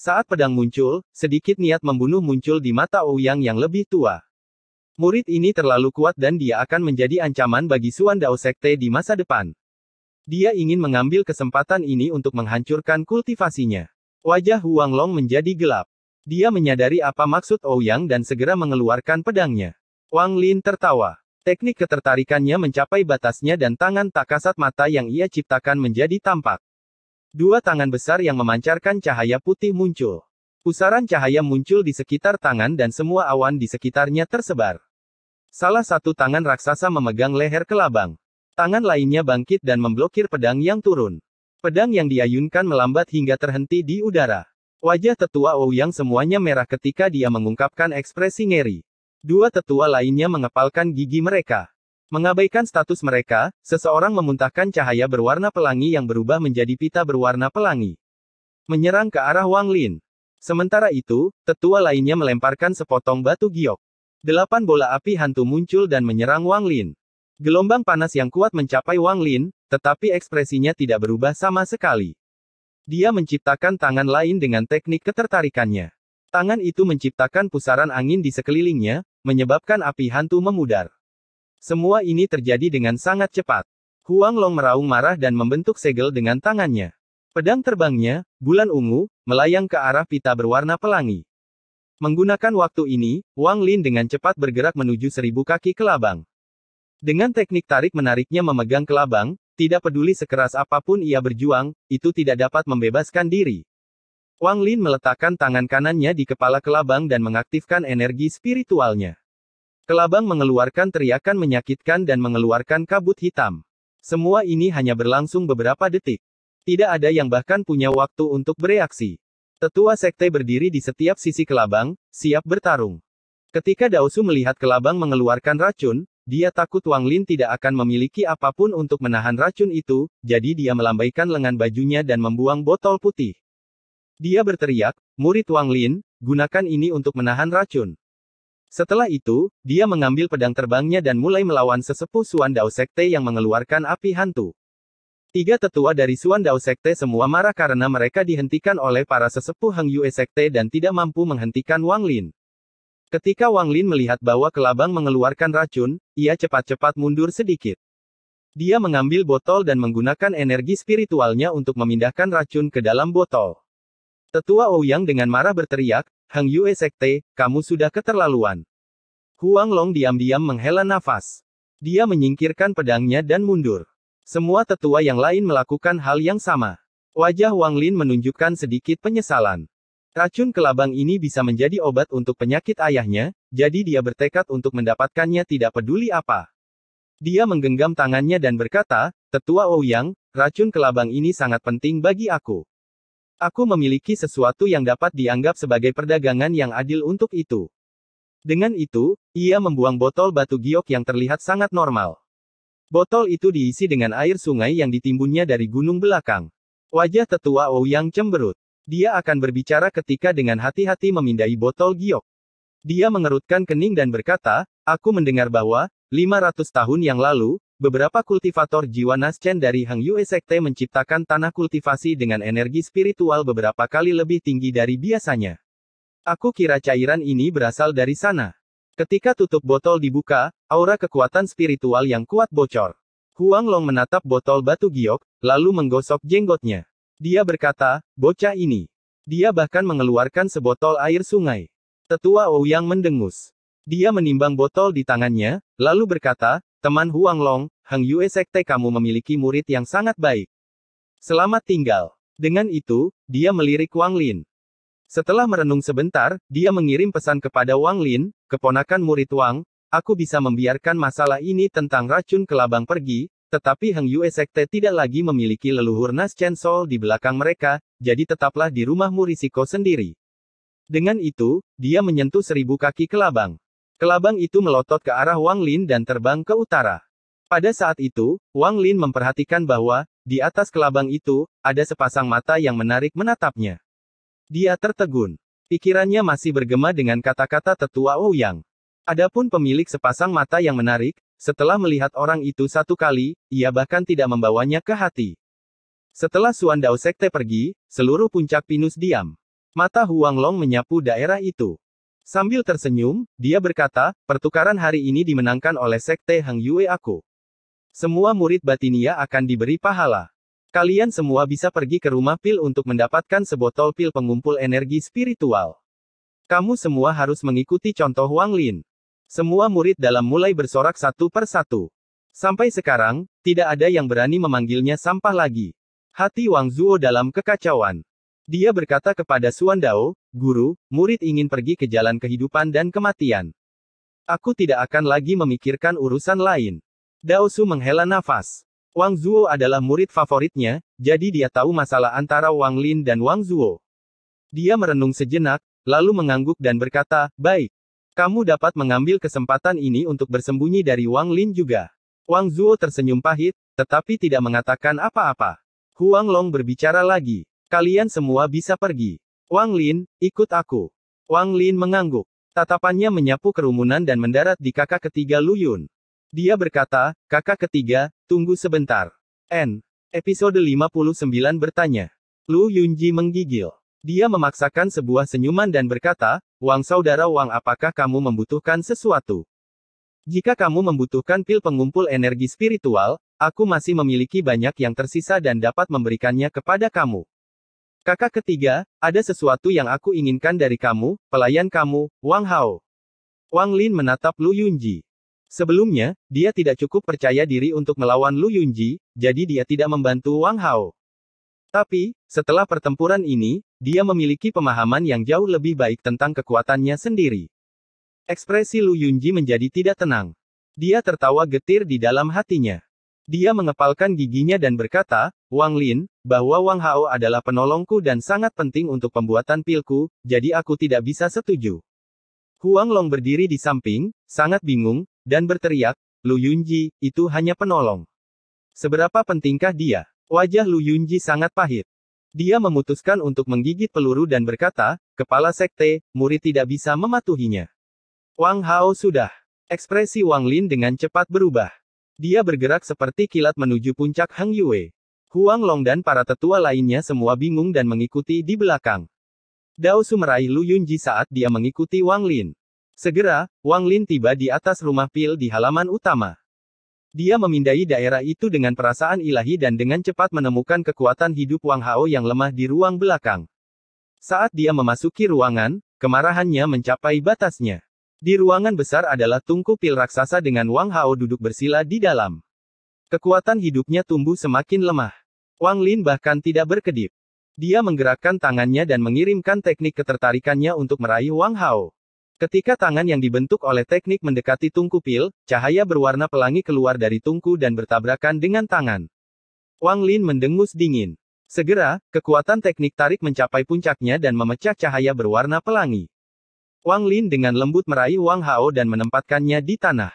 Saat pedang muncul, sedikit niat membunuh muncul di mata Ouyang yang lebih tua. Murid ini terlalu kuat dan dia akan menjadi ancaman bagi Suan Dao Sekte di masa depan. Dia ingin mengambil kesempatan ini untuk menghancurkan kultivasinya. Wajah Huang Long menjadi gelap. Dia menyadari apa maksud Ouyang dan segera mengeluarkan pedangnya. Wang Lin tertawa. Teknik ketertarikannya mencapai batasnya dan tangan tak kasat mata yang ia ciptakan menjadi tampak. Dua tangan besar yang memancarkan cahaya putih muncul. Pusaran cahaya muncul di sekitar tangan dan semua awan di sekitarnya tersebar. Salah satu tangan raksasa memegang leher kelabang. Tangan lainnya bangkit dan memblokir pedang yang turun. Pedang yang diayunkan melambat hingga terhenti di udara. Wajah tetua Ouyang semuanya merah ketika dia mengungkapkan ekspresi ngeri. Dua tetua lainnya mengepalkan gigi mereka. Mengabaikan status mereka, seseorang memuntahkan cahaya berwarna pelangi yang berubah menjadi pita berwarna pelangi. Menyerang ke arah Wang Lin. Sementara itu, tetua lainnya melemparkan sepotong batu giok. Delapan bola api hantu muncul dan menyerang Wang Lin. Gelombang panas yang kuat mencapai Wang Lin, tetapi ekspresinya tidak berubah sama sekali. Dia menciptakan tangan lain dengan teknik ketertarikannya. Tangan itu menciptakan pusaran angin di sekelilingnya, menyebabkan api hantu memudar. Semua ini terjadi dengan sangat cepat. Huang Long meraung marah dan membentuk segel dengan tangannya. Pedang terbangnya, bulan ungu, melayang ke arah pita berwarna pelangi. Menggunakan waktu ini, Wang Lin dengan cepat bergerak menuju seribu kaki kelabang. Dengan teknik tarik menariknya memegang kelabang, tidak peduli sekeras apapun ia berjuang, itu tidak dapat membebaskan diri. Wang Lin meletakkan tangan kanannya di kepala kelabang dan mengaktifkan energi spiritualnya. Kelabang mengeluarkan teriakan menyakitkan dan mengeluarkan kabut hitam. Semua ini hanya berlangsung beberapa detik. Tidak ada yang bahkan punya waktu untuk bereaksi. Tetua sekte berdiri di setiap sisi kelabang, siap bertarung. Ketika Daosu melihat kelabang mengeluarkan racun, dia takut Wang Lin tidak akan memiliki apapun untuk menahan racun itu, jadi dia melambaikan lengan bajunya dan membuang botol putih. Dia berteriak, murid Wang Lin, gunakan ini untuk menahan racun. Setelah itu, dia mengambil pedang terbangnya dan mulai melawan sesepuh Suan Dao Sekte yang mengeluarkan api hantu. Tiga tetua dari Suandao Sekte semua marah karena mereka dihentikan oleh para sesepuh Hang Yue Sekte dan tidak mampu menghentikan Wang Lin. Ketika Wang Lin melihat bahwa Kelabang mengeluarkan racun, ia cepat-cepat mundur sedikit. Dia mengambil botol dan menggunakan energi spiritualnya untuk memindahkan racun ke dalam botol. Tetua Ouyang dengan marah berteriak, Hang Yue Sekte, kamu sudah keterlaluan. Huang Long diam-diam menghela nafas. Dia menyingkirkan pedangnya dan mundur. Semua tetua yang lain melakukan hal yang sama. Wajah Wang Lin menunjukkan sedikit penyesalan. Racun kelabang ini bisa menjadi obat untuk penyakit ayahnya, jadi dia bertekad untuk mendapatkannya tidak peduli apa. Dia menggenggam tangannya dan berkata, Tetua Ouyang, racun kelabang ini sangat penting bagi aku. Aku memiliki sesuatu yang dapat dianggap sebagai perdagangan yang adil untuk itu. Dengan itu, ia membuang botol batu giok yang terlihat sangat normal. Botol itu diisi dengan air sungai yang ditimbunnya dari gunung belakang. Wajah tetua Ouyang cemberut. Dia akan berbicara ketika dengan hati-hati memindai botol giok. Dia mengerutkan kening dan berkata, aku mendengar bahwa, 500 tahun yang lalu, beberapa kultivator jiwa Naschen dari Hang Yue Sekte menciptakan tanah kultivasi dengan energi spiritual beberapa kali lebih tinggi dari biasanya. Aku kira cairan ini berasal dari sana. Ketika tutup botol dibuka, aura kekuatan spiritual yang kuat bocor. Huang Long menatap botol batu giok, lalu menggosok jenggotnya. Dia berkata, bocah ini. Dia bahkan mengeluarkan sebotol air sungai. Tetua Ouyang mendengus. Dia menimbang botol di tangannya, lalu berkata, teman Huang Long, Hang Yue Sekte kamu memiliki murid yang sangat baik. Selamat tinggal. Dengan itu, dia melirik Wang Lin. Setelah merenung sebentar, dia mengirim pesan kepada Wang Lin, keponakan murid Wang, aku bisa membiarkan masalah ini tentang racun kelabang pergi, tetapi Heng Yue Sekte tidak lagi memiliki leluhur Nas Chen Sol di belakang mereka, jadi tetaplah di rumah murisiko sendiri. Dengan itu, dia menyentuh seribu kaki kelabang. Kelabang itu melotot ke arah Wang Lin dan terbang ke utara. Pada saat itu, Wang Lin memperhatikan bahwa, di atas kelabang itu, ada sepasang mata yang menarik menatapnya. Dia tertegun. Pikirannya masih bergema dengan kata-kata tetua Ouyang. Adapun pemilik sepasang mata yang menarik, setelah melihat orang itu satu kali, ia bahkan tidak membawanya ke hati. Setelah Suan Dao Sekte pergi, seluruh puncak pinus diam. Mata Huang Long menyapu daerah itu. Sambil tersenyum, dia berkata, pertukaran hari ini dimenangkan oleh Sekte Hang Yue aku. Semua murid batinia akan diberi pahala. Kalian semua bisa pergi ke rumah pil untuk mendapatkan sebotol pil pengumpul energi spiritual. Kamu semua harus mengikuti contoh Wang Lin. Semua murid dalam mulai bersorak satu per satu. Sampai sekarang, tidak ada yang berani memanggilnya sampah lagi. Hati Wang Zuo dalam kekacauan. Dia berkata kepada Suan Dao, Guru, murid ingin pergi ke jalan kehidupan dan kematian. Aku tidak akan lagi memikirkan urusan lain. Dao Su menghela nafas. Wang Zuo adalah murid favoritnya, jadi dia tahu masalah antara Wang Lin dan Wang Zuo. Dia merenung sejenak, lalu mengangguk dan berkata, "Baik. Kamu dapat mengambil kesempatan ini untuk bersembunyi dari Wang Lin juga." Wang Zuo tersenyum pahit, tetapi tidak mengatakan apa-apa. Huang Long berbicara lagi. "Kalian semua bisa pergi. Wang Lin, ikut aku." Wang Lin mengangguk. Tatapannya menyapu kerumunan dan mendarat di kakak ketiga Lu Yun. Dia berkata, kakak ketiga, tunggu sebentar. N. Episode 59 bertanya. Lu Yunji menggigil. Dia memaksakan sebuah senyuman dan berkata, Wang saudara Wang apakah kamu membutuhkan sesuatu? Jika kamu membutuhkan pil pengumpul energi spiritual, aku masih memiliki banyak yang tersisa dan dapat memberikannya kepada kamu. Kakak ketiga, ada sesuatu yang aku inginkan dari kamu, pelayan kamu, Wang Hao. Wang Lin menatap Lu Yunji. Sebelumnya, dia tidak cukup percaya diri untuk melawan Lu Yunji, jadi dia tidak membantu Wang Hao. Tapi, setelah pertempuran ini, dia memiliki pemahaman yang jauh lebih baik tentang kekuatannya sendiri. Ekspresi Lu Yunji menjadi tidak tenang. Dia tertawa getir di dalam hatinya. Dia mengepalkan giginya dan berkata, Wang Lin, bahwa Wang Hao adalah penolongku dan sangat penting untuk pembuatan pilku, jadi aku tidak bisa setuju. Huang Long berdiri di samping, sangat bingung, dan berteriak, Lu Yunji, itu hanya penolong. Seberapa pentingkah dia? Wajah Lu Yunji sangat pahit. Dia memutuskan untuk menggigit peluru dan berkata, kepala sekte, murid tidak bisa mematuhinya. Wang Hao sudah. Ekspresi Wang Lin dengan cepat berubah. Dia bergerak seperti kilat menuju puncak Hang Yue. Huang Long dan para tetua lainnya semua bingung dan mengikuti di belakang. Dao Sumerai Lu Yunji saat dia mengikuti Wang Lin. Segera, Wang Lin tiba di atas rumah Pil di halaman utama. Dia memindai daerah itu dengan perasaan ilahi dan dengan cepat menemukan kekuatan hidup Wang Hao yang lemah di ruang belakang. Saat dia memasuki ruangan, kemarahannya mencapai batasnya. Di ruangan besar adalah tungku pil raksasa dengan Wang Hao duduk bersila di dalam. Kekuatan hidupnya tumbuh semakin lemah. Wang Lin bahkan tidak berkedip. Dia menggerakkan tangannya dan mengirimkan teknik ketertarikannya untuk meraih Wang Hao. Ketika tangan yang dibentuk oleh teknik mendekati tungku pil, cahaya berwarna pelangi keluar dari tungku dan bertabrakan dengan tangan. Wang Lin mendengus dingin. Segera, kekuatan teknik tarik mencapai puncaknya dan memecah cahaya berwarna pelangi. Wang Lin dengan lembut meraih Wang Hao dan menempatkannya di tanah.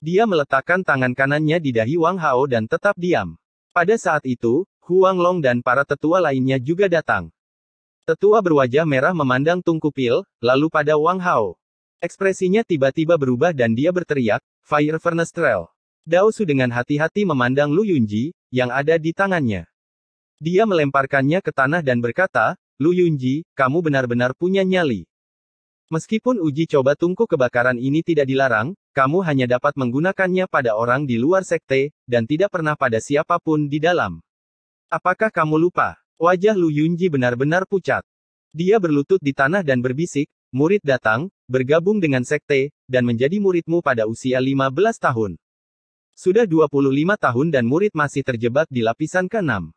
Dia meletakkan tangan kanannya di dahi Wang Hao dan tetap diam. Pada saat itu, Huang Long dan para tetua lainnya juga datang. Tetua berwajah merah memandang tungku pil, lalu pada Wang Hao. Ekspresinya tiba-tiba berubah dan dia berteriak, Fire Furnace Trail. Daosu dengan hati-hati memandang Lu Yunji, yang ada di tangannya. Dia melemparkannya ke tanah dan berkata, Lu Yunji, kamu benar-benar punya nyali. Meskipun uji coba tungku kebakaran ini tidak dilarang, kamu hanya dapat menggunakannya pada orang di luar sekte, dan tidak pernah pada siapapun di dalam. Apakah kamu lupa? Wajah Lu Yunji benar-benar pucat. Dia berlutut di tanah dan berbisik, Murid datang, bergabung dengan sekte, dan menjadi muridmu pada usia 15 tahun. Sudah 25 tahun dan murid masih terjebak di lapisan ke-6.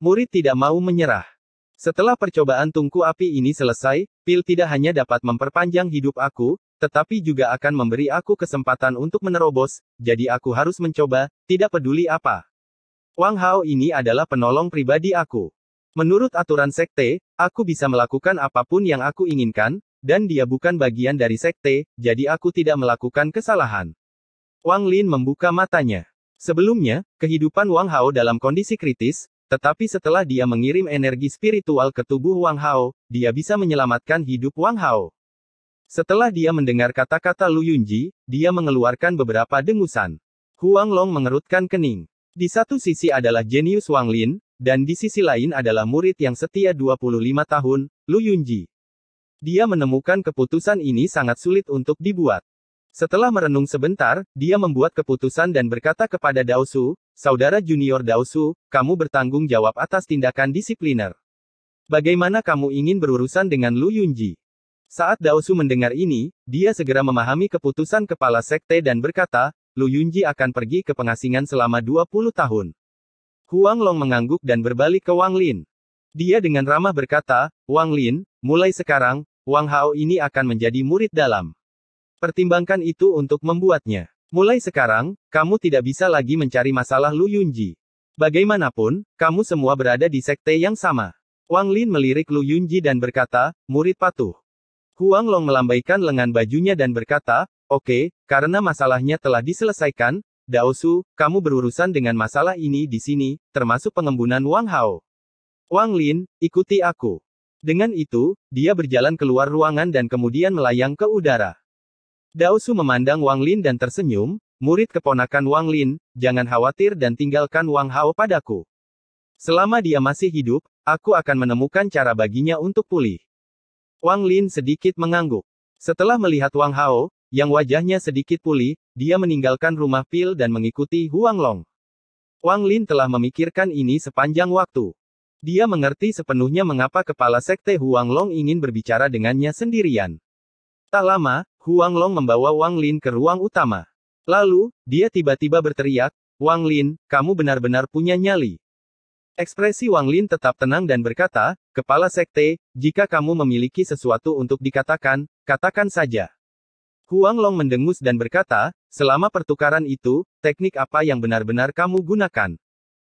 Murid tidak mau menyerah. Setelah percobaan tungku api ini selesai, pil tidak hanya dapat memperpanjang hidup aku, tetapi juga akan memberi aku kesempatan untuk menerobos, jadi aku harus mencoba, tidak peduli apa. Wang Hao ini adalah penolong pribadi aku. Menurut aturan sekte, aku bisa melakukan apapun yang aku inginkan, dan dia bukan bagian dari sekte, jadi aku tidak melakukan kesalahan. Wang Lin membuka matanya. Sebelumnya, kehidupan Wang Hao dalam kondisi kritis, tetapi setelah dia mengirim energi spiritual ke tubuh Wang Hao, dia bisa menyelamatkan hidup Wang Hao. Setelah dia mendengar kata-kata Lu Yunji, dia mengeluarkan beberapa dengusan. Huang Long mengerutkan kening. Di satu sisi adalah jenius Wang Lin, dan di sisi lain adalah murid yang setia 25 tahun, Lu Yunji dia menemukan keputusan ini sangat sulit untuk dibuat. Setelah merenung sebentar, dia membuat keputusan dan berkata kepada Daosu, Saudara junior Daosu, kamu bertanggung jawab atas tindakan disipliner. Bagaimana kamu ingin berurusan dengan Lu Yunji? Saat Daosu mendengar ini, dia segera memahami keputusan kepala sekte dan berkata, Lu Yunji akan pergi ke pengasingan selama 20 tahun. Huang Long mengangguk dan berbalik ke Wang Lin. Dia dengan ramah berkata, Wang Lin, mulai sekarang, Wang Hao ini akan menjadi murid dalam. Pertimbangkan itu untuk membuatnya. Mulai sekarang, kamu tidak bisa lagi mencari masalah Lu Yunji. Bagaimanapun, kamu semua berada di sekte yang sama. Wang Lin melirik Lu Yunji dan berkata, murid patuh. Huang Long melambaikan lengan bajunya dan berkata, oke, okay, karena masalahnya telah diselesaikan, Dao Su, kamu berurusan dengan masalah ini di sini, termasuk pengembunan Wang Hao. Wang Lin, ikuti aku. Dengan itu, dia berjalan keluar ruangan dan kemudian melayang ke udara. Daosu memandang Wang Lin dan tersenyum, murid keponakan Wang Lin, jangan khawatir dan tinggalkan Wang Hao padaku. Selama dia masih hidup, aku akan menemukan cara baginya untuk pulih. Wang Lin sedikit mengangguk. Setelah melihat Wang Hao, yang wajahnya sedikit pulih, dia meninggalkan rumah Pil dan mengikuti Huang Long. Wang Lin telah memikirkan ini sepanjang waktu. Dia mengerti sepenuhnya mengapa kepala sekte Huang Long ingin berbicara dengannya sendirian. Tak lama, Huang Long membawa Wang Lin ke ruang utama. Lalu, dia tiba-tiba berteriak, Wang Lin, kamu benar-benar punya nyali. Ekspresi Wang Lin tetap tenang dan berkata, Kepala Sekte, jika kamu memiliki sesuatu untuk dikatakan, katakan saja. Huang Long mendengus dan berkata, selama pertukaran itu, teknik apa yang benar-benar kamu gunakan?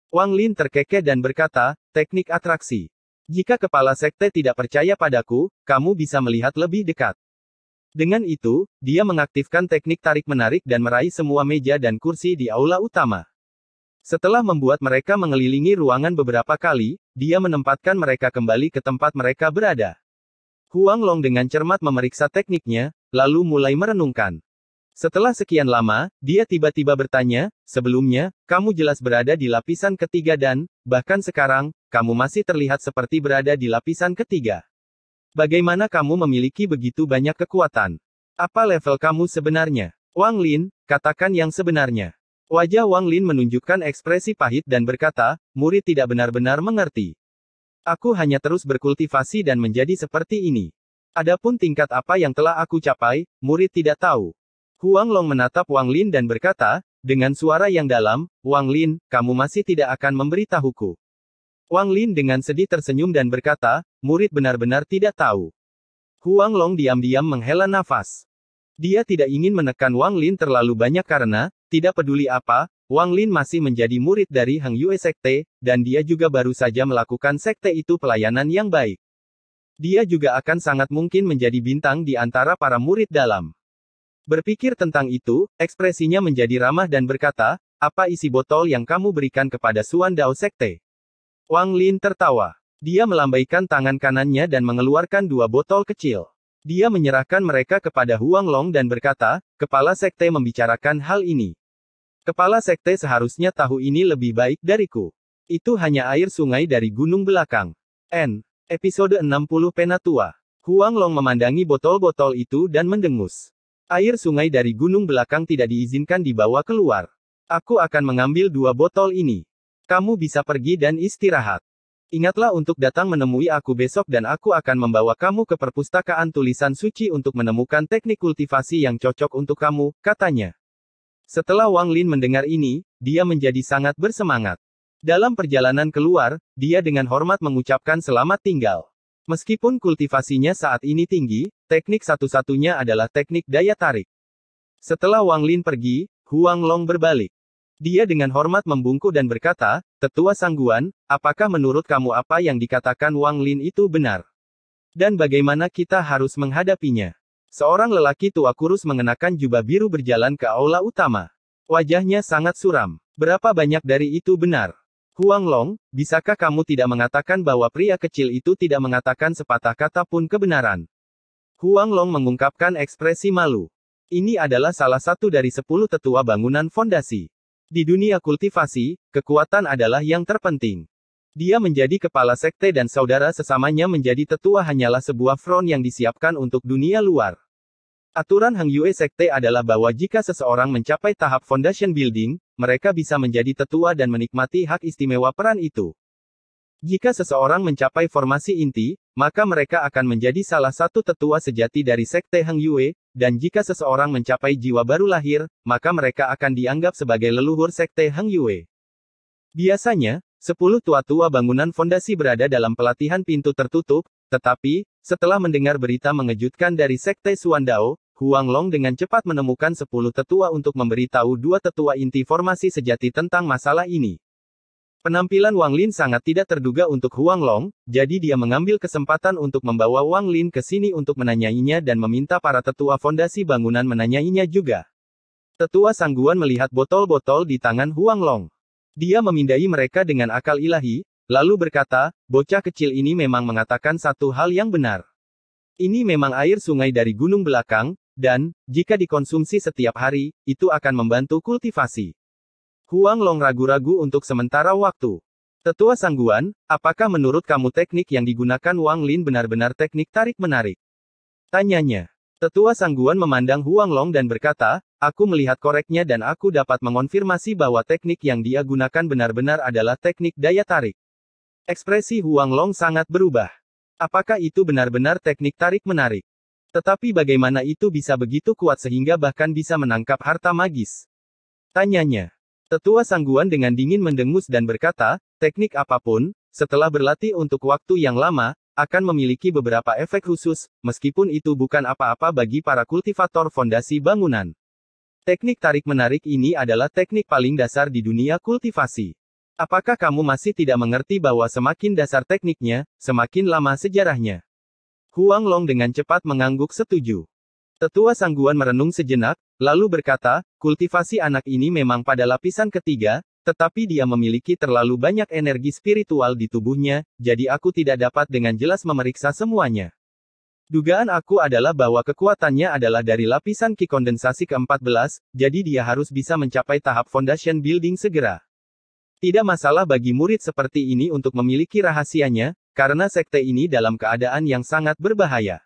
Wang Lin terkekeh dan berkata, teknik atraksi. Jika kepala sekte tidak percaya padaku, kamu bisa melihat lebih dekat. Dengan itu, dia mengaktifkan teknik tarik-menarik dan meraih semua meja dan kursi di aula utama. Setelah membuat mereka mengelilingi ruangan beberapa kali, dia menempatkan mereka kembali ke tempat mereka berada. Huang Long dengan cermat memeriksa tekniknya, lalu mulai merenungkan. Setelah sekian lama, dia tiba-tiba bertanya, sebelumnya, kamu jelas berada di lapisan ketiga dan, bahkan sekarang, kamu masih terlihat seperti berada di lapisan ketiga. Bagaimana kamu memiliki begitu banyak kekuatan? Apa level kamu sebenarnya? Wang Lin, katakan yang sebenarnya. Wajah Wang Lin menunjukkan ekspresi pahit dan berkata, murid tidak benar-benar mengerti. Aku hanya terus berkultivasi dan menjadi seperti ini. Adapun tingkat apa yang telah aku capai, murid tidak tahu. Huang Long menatap Wang Lin dan berkata, dengan suara yang dalam, Wang Lin, kamu masih tidak akan memberitahuku. Wang Lin dengan sedih tersenyum dan berkata, murid benar-benar tidak tahu. Huang Long diam-diam menghela nafas. Dia tidak ingin menekan Wang Lin terlalu banyak karena, tidak peduli apa, Wang Lin masih menjadi murid dari Hang Yue Sekte, dan dia juga baru saja melakukan sekte itu pelayanan yang baik. Dia juga akan sangat mungkin menjadi bintang di antara para murid dalam. Berpikir tentang itu, ekspresinya menjadi ramah dan berkata, apa isi botol yang kamu berikan kepada Suan Dao Sekte? Wang Lin tertawa. Dia melambaikan tangan kanannya dan mengeluarkan dua botol kecil. Dia menyerahkan mereka kepada Huang Long dan berkata, Kepala Sekte membicarakan hal ini. Kepala Sekte seharusnya tahu ini lebih baik dariku. Itu hanya air sungai dari gunung belakang. N. Episode 60 Penatua. Huang Long memandangi botol-botol itu dan mendengus. Air sungai dari gunung belakang tidak diizinkan dibawa keluar. Aku akan mengambil dua botol ini. Kamu bisa pergi dan istirahat. Ingatlah untuk datang menemui aku besok dan aku akan membawa kamu ke perpustakaan tulisan suci untuk menemukan teknik kultivasi yang cocok untuk kamu, katanya. Setelah Wang Lin mendengar ini, dia menjadi sangat bersemangat. Dalam perjalanan keluar, dia dengan hormat mengucapkan selamat tinggal. Meskipun kultivasinya saat ini tinggi, teknik satu-satunya adalah teknik daya tarik. Setelah Wang Lin pergi, Huang Long berbalik. Dia dengan hormat membungkuk dan berkata, Tetua Sangguan, apakah menurut kamu apa yang dikatakan Wang Lin itu benar? Dan bagaimana kita harus menghadapinya? Seorang lelaki tua kurus mengenakan jubah biru berjalan ke aula utama. Wajahnya sangat suram. Berapa banyak dari itu benar? Huang Long, bisakah kamu tidak mengatakan bahwa pria kecil itu tidak mengatakan sepatah kata pun kebenaran? Huang Long mengungkapkan ekspresi malu. Ini adalah salah satu dari sepuluh tetua bangunan fondasi. Di dunia kultivasi, kekuatan adalah yang terpenting. Dia menjadi kepala sekte dan saudara sesamanya menjadi tetua hanyalah sebuah front yang disiapkan untuk dunia luar. Aturan Hang Yue Sekte adalah bahwa jika seseorang mencapai tahap foundation building, mereka bisa menjadi tetua dan menikmati hak istimewa peran itu. Jika seseorang mencapai formasi inti, maka mereka akan menjadi salah satu tetua sejati dari Sekte Hang Yue, dan jika seseorang mencapai jiwa baru lahir, maka mereka akan dianggap sebagai leluhur Sekte Hang Yue. Biasanya, Sepuluh tua-tua bangunan fondasi berada dalam pelatihan pintu tertutup, tetapi, setelah mendengar berita mengejutkan dari Sekte Suandao, Huang Long dengan cepat menemukan 10 tetua untuk memberitahu dua tetua inti formasi sejati tentang masalah ini. Penampilan Wang Lin sangat tidak terduga untuk Huang Long, jadi dia mengambil kesempatan untuk membawa Wang Lin ke sini untuk menanyainya dan meminta para tetua fondasi bangunan menanyainya juga. Tetua Sangguan melihat botol-botol di tangan Huang Long. Dia memindai mereka dengan akal ilahi, lalu berkata, bocah kecil ini memang mengatakan satu hal yang benar. Ini memang air sungai dari gunung belakang, dan, jika dikonsumsi setiap hari, itu akan membantu kultivasi. Huang Long ragu-ragu untuk sementara waktu. Tetua Sangguan, apakah menurut kamu teknik yang digunakan Wang Lin benar-benar teknik tarik-menarik? Tanyanya. Tetua Sangguan memandang Huang Long dan berkata, aku melihat koreknya dan aku dapat mengonfirmasi bahwa teknik yang dia gunakan benar-benar adalah teknik daya tarik. Ekspresi Huang Long sangat berubah. Apakah itu benar-benar teknik tarik-menarik? Tetapi bagaimana itu bisa begitu kuat sehingga bahkan bisa menangkap harta magis? Tanyanya. Tetua Sangguan dengan dingin mendengus dan berkata, teknik apapun, setelah berlatih untuk waktu yang lama, akan memiliki beberapa efek khusus, meskipun itu bukan apa-apa bagi para kultivator fondasi bangunan. Teknik tarik-menarik ini adalah teknik paling dasar di dunia kultivasi. Apakah kamu masih tidak mengerti bahwa semakin dasar tekniknya, semakin lama sejarahnya? Huang Long dengan cepat mengangguk setuju. Tetua sangguan merenung sejenak, lalu berkata, kultivasi anak ini memang pada lapisan ketiga, tetapi dia memiliki terlalu banyak energi spiritual di tubuhnya, jadi aku tidak dapat dengan jelas memeriksa semuanya. Dugaan aku adalah bahwa kekuatannya adalah dari lapisan Ki kondensasi ke-14, jadi dia harus bisa mencapai tahap foundation building segera. Tidak masalah bagi murid seperti ini untuk memiliki rahasianya, karena sekte ini dalam keadaan yang sangat berbahaya.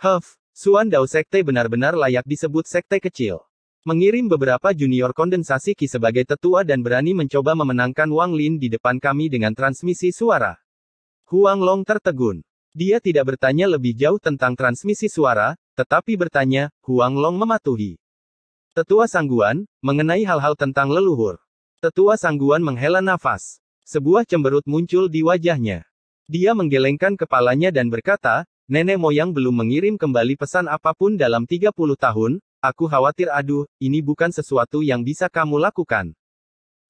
Huff, Suan Dao Sekte benar-benar layak disebut sekte kecil. Mengirim beberapa junior kondensasi Ki sebagai tetua dan berani mencoba memenangkan Wang Lin di depan kami dengan transmisi suara. Huang Long tertegun. Dia tidak bertanya lebih jauh tentang transmisi suara, tetapi bertanya, Huang Long mematuhi. Tetua Sangguan, mengenai hal-hal tentang leluhur. Tetua Sangguan menghela nafas. Sebuah cemberut muncul di wajahnya. Dia menggelengkan kepalanya dan berkata, nenek moyang belum mengirim kembali pesan apapun dalam 30 tahun, aku khawatir aduh, ini bukan sesuatu yang bisa kamu lakukan.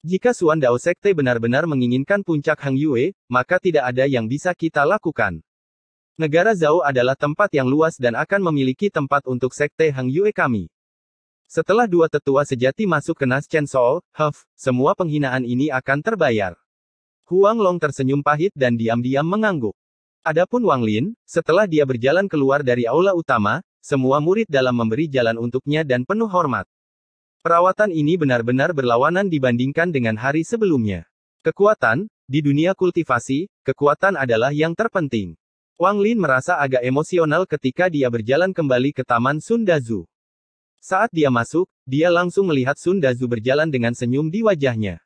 Jika Suan Dao Sekte benar-benar menginginkan puncak Hang Yue, maka tidak ada yang bisa kita lakukan. Negara Zhao adalah tempat yang luas dan akan memiliki tempat untuk Sekte Hang Yue kami. Setelah dua tetua sejati masuk ke Nas Chen Soul, Huff, semua penghinaan ini akan terbayar. Huang Long tersenyum pahit dan diam-diam mengangguk. Adapun Wang Lin, setelah dia berjalan keluar dari aula utama, semua murid dalam memberi jalan untuknya dan penuh hormat. Perawatan ini benar-benar berlawanan dibandingkan dengan hari sebelumnya. Kekuatan, di dunia kultivasi, kekuatan adalah yang terpenting. Wang Lin merasa agak emosional ketika dia berjalan kembali ke Taman Dazu. Saat dia masuk, dia langsung melihat Dazu berjalan dengan senyum di wajahnya.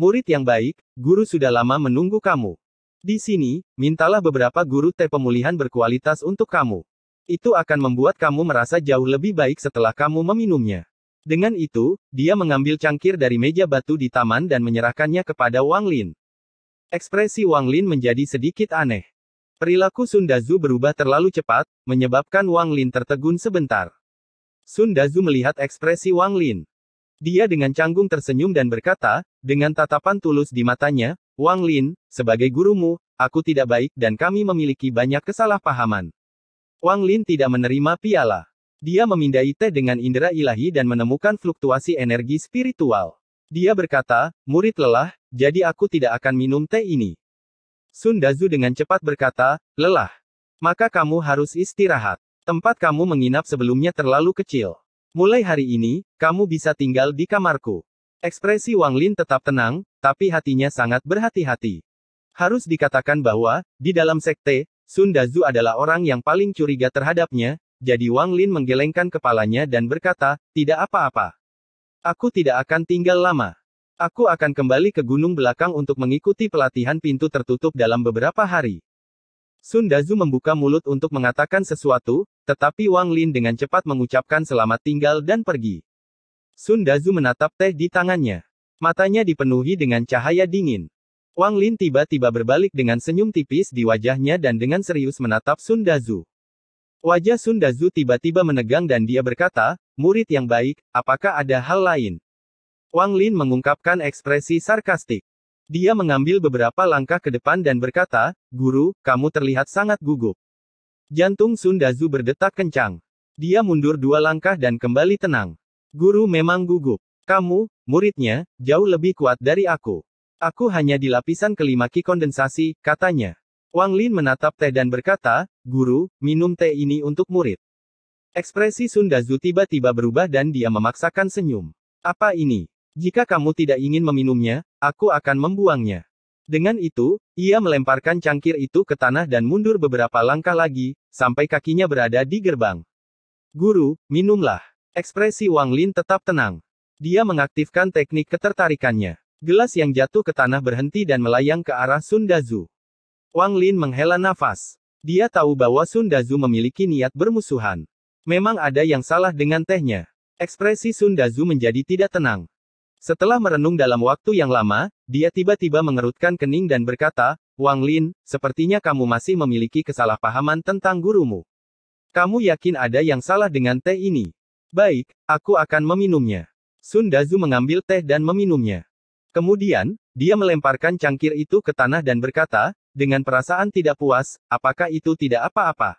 Murid yang baik, guru sudah lama menunggu kamu. Di sini, mintalah beberapa guru teh pemulihan berkualitas untuk kamu. Itu akan membuat kamu merasa jauh lebih baik setelah kamu meminumnya. Dengan itu, dia mengambil cangkir dari meja batu di taman dan menyerahkannya kepada Wang Lin. Ekspresi Wang Lin menjadi sedikit aneh. Perilaku Sun Dazu berubah terlalu cepat, menyebabkan Wang Lin tertegun sebentar. Sun Dazu melihat ekspresi Wang Lin. Dia dengan canggung tersenyum dan berkata, dengan tatapan tulus di matanya, Wang Lin, sebagai gurumu, aku tidak baik dan kami memiliki banyak kesalahpahaman. Wang Lin tidak menerima piala. Dia memindai teh dengan indera ilahi dan menemukan fluktuasi energi spiritual. Dia berkata, murid lelah, jadi aku tidak akan minum teh ini. Sun Dazu dengan cepat berkata, lelah. Maka kamu harus istirahat. Tempat kamu menginap sebelumnya terlalu kecil. Mulai hari ini, kamu bisa tinggal di kamarku. Ekspresi Wang Lin tetap tenang, tapi hatinya sangat berhati-hati. Harus dikatakan bahwa, di dalam sekte, Sun Dazu adalah orang yang paling curiga terhadapnya, jadi Wang Lin menggelengkan kepalanya dan berkata, tidak apa-apa. Aku tidak akan tinggal lama. Aku akan kembali ke gunung belakang untuk mengikuti pelatihan pintu tertutup dalam beberapa hari. Sun Dazu membuka mulut untuk mengatakan sesuatu, tetapi Wang Lin dengan cepat mengucapkan selamat tinggal dan pergi. Sun Dazu menatap teh di tangannya. Matanya dipenuhi dengan cahaya dingin. Wang Lin tiba-tiba berbalik dengan senyum tipis di wajahnya dan dengan serius menatap Sun Dazu. Wajah Sun Dazu tiba-tiba menegang dan dia berkata, murid yang baik, apakah ada hal lain? Wang Lin mengungkapkan ekspresi sarkastik. Dia mengambil beberapa langkah ke depan dan berkata, Guru, kamu terlihat sangat gugup. Jantung Sun Dazu berdetak kencang. Dia mundur dua langkah dan kembali tenang. Guru memang gugup. Kamu, muridnya, jauh lebih kuat dari aku. Aku hanya di lapisan kelima ki kondensasi, katanya. Wang Lin menatap teh dan berkata, Guru, minum teh ini untuk murid. Ekspresi Sun Dazu tiba-tiba berubah dan dia memaksakan senyum. Apa ini? Jika kamu tidak ingin meminumnya, aku akan membuangnya. Dengan itu, ia melemparkan cangkir itu ke tanah dan mundur beberapa langkah lagi, sampai kakinya berada di gerbang. Guru, minumlah. Ekspresi Wang Lin tetap tenang. Dia mengaktifkan teknik ketertarikannya. Gelas yang jatuh ke tanah berhenti dan melayang ke arah Sun Dazu. Wang Lin menghela nafas. Dia tahu bahwa Sun Dazu memiliki niat bermusuhan. Memang ada yang salah dengan tehnya. Ekspresi Sun Dazu menjadi tidak tenang. Setelah merenung dalam waktu yang lama, dia tiba-tiba mengerutkan kening dan berkata, Wang Lin, sepertinya kamu masih memiliki kesalahpahaman tentang gurumu. Kamu yakin ada yang salah dengan teh ini? Baik, aku akan meminumnya. Sun Dazu mengambil teh dan meminumnya. Kemudian, dia melemparkan cangkir itu ke tanah dan berkata, dengan perasaan tidak puas, apakah itu tidak apa-apa?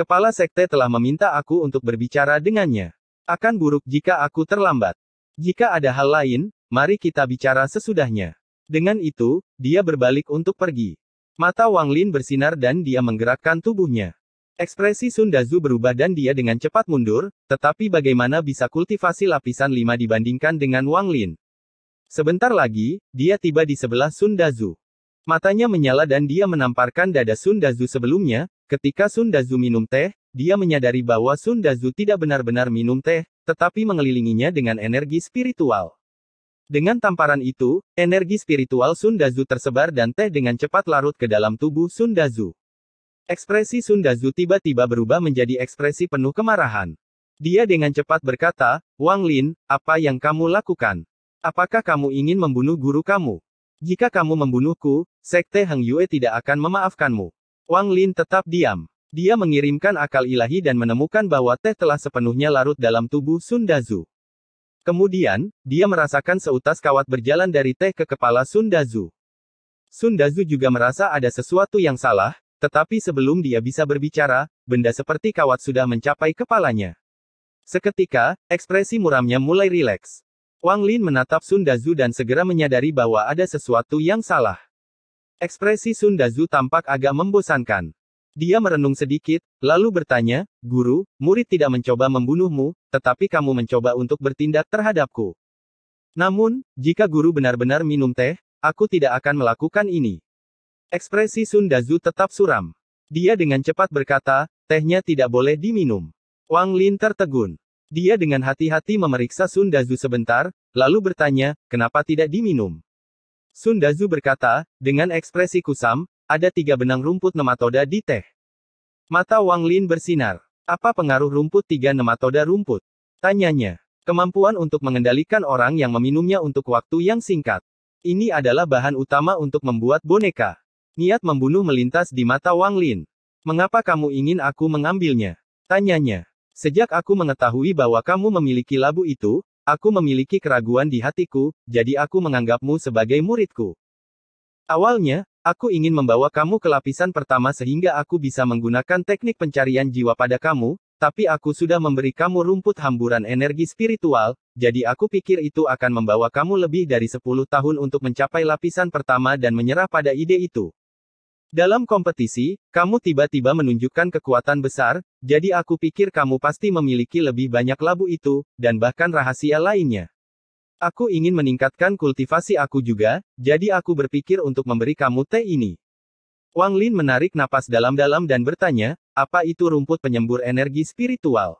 Kepala sekte telah meminta aku untuk berbicara dengannya. Akan buruk jika aku terlambat. Jika ada hal lain, mari kita bicara sesudahnya. Dengan itu, dia berbalik untuk pergi. Mata Wang Lin bersinar dan dia menggerakkan tubuhnya. Ekspresi Sun Dazu berubah dan dia dengan cepat mundur, tetapi bagaimana bisa kultivasi lapisan 5 dibandingkan dengan Wang Lin? Sebentar lagi, dia tiba di sebelah Sun Dazu. Matanya menyala dan dia menamparkan dada Sun Dazu sebelumnya, ketika Sun Dazu minum teh, dia menyadari bahwa Sun Dazu tidak benar-benar minum teh, tetapi mengelilinginya dengan energi spiritual. Dengan tamparan itu, energi spiritual Sundazu tersebar dan teh dengan cepat larut ke dalam tubuh Sundazu. Ekspresi Sundazu tiba-tiba berubah menjadi ekspresi penuh kemarahan. Dia dengan cepat berkata, Wang Lin, apa yang kamu lakukan? Apakah kamu ingin membunuh guru kamu? Jika kamu membunuhku, Sekte Heng Yue tidak akan memaafkanmu. Wang Lin tetap diam. Dia mengirimkan akal ilahi dan menemukan bahwa teh telah sepenuhnya larut dalam tubuh Sundazu. Kemudian, dia merasakan seutas kawat berjalan dari teh ke kepala Sunda Sundazu juga merasa ada sesuatu yang salah, tetapi sebelum dia bisa berbicara, benda seperti kawat sudah mencapai kepalanya. Seketika, ekspresi muramnya mulai rileks. Wang Lin menatap Sun Dazu dan segera menyadari bahwa ada sesuatu yang salah. Ekspresi Sun Dazu tampak agak membosankan. Dia merenung sedikit, lalu bertanya, Guru, murid tidak mencoba membunuhmu, tetapi kamu mencoba untuk bertindak terhadapku. Namun, jika guru benar-benar minum teh, aku tidak akan melakukan ini. Ekspresi Sun Dazu tetap suram. Dia dengan cepat berkata, tehnya tidak boleh diminum. Wang Lin tertegun. Dia dengan hati-hati memeriksa Sun Dazu sebentar, lalu bertanya, kenapa tidak diminum? Sun Dazu berkata, dengan ekspresi kusam, ada tiga benang rumput nematoda di teh. Mata Wang Lin bersinar. Apa pengaruh rumput tiga nematoda rumput? Tanyanya. Kemampuan untuk mengendalikan orang yang meminumnya untuk waktu yang singkat. Ini adalah bahan utama untuk membuat boneka. Niat membunuh melintas di mata Wang Lin. Mengapa kamu ingin aku mengambilnya? Tanyanya. Sejak aku mengetahui bahwa kamu memiliki labu itu, aku memiliki keraguan di hatiku, jadi aku menganggapmu sebagai muridku. Awalnya, aku ingin membawa kamu ke lapisan pertama sehingga aku bisa menggunakan teknik pencarian jiwa pada kamu, tapi aku sudah memberi kamu rumput hamburan energi spiritual, jadi aku pikir itu akan membawa kamu lebih dari 10 tahun untuk mencapai lapisan pertama dan menyerah pada ide itu. Dalam kompetisi, kamu tiba-tiba menunjukkan kekuatan besar, jadi aku pikir kamu pasti memiliki lebih banyak labu itu, dan bahkan rahasia lainnya. Aku ingin meningkatkan kultivasi aku juga, jadi aku berpikir untuk memberi kamu teh ini. Wang Lin menarik napas dalam-dalam dan bertanya, apa itu rumput penyembur energi spiritual?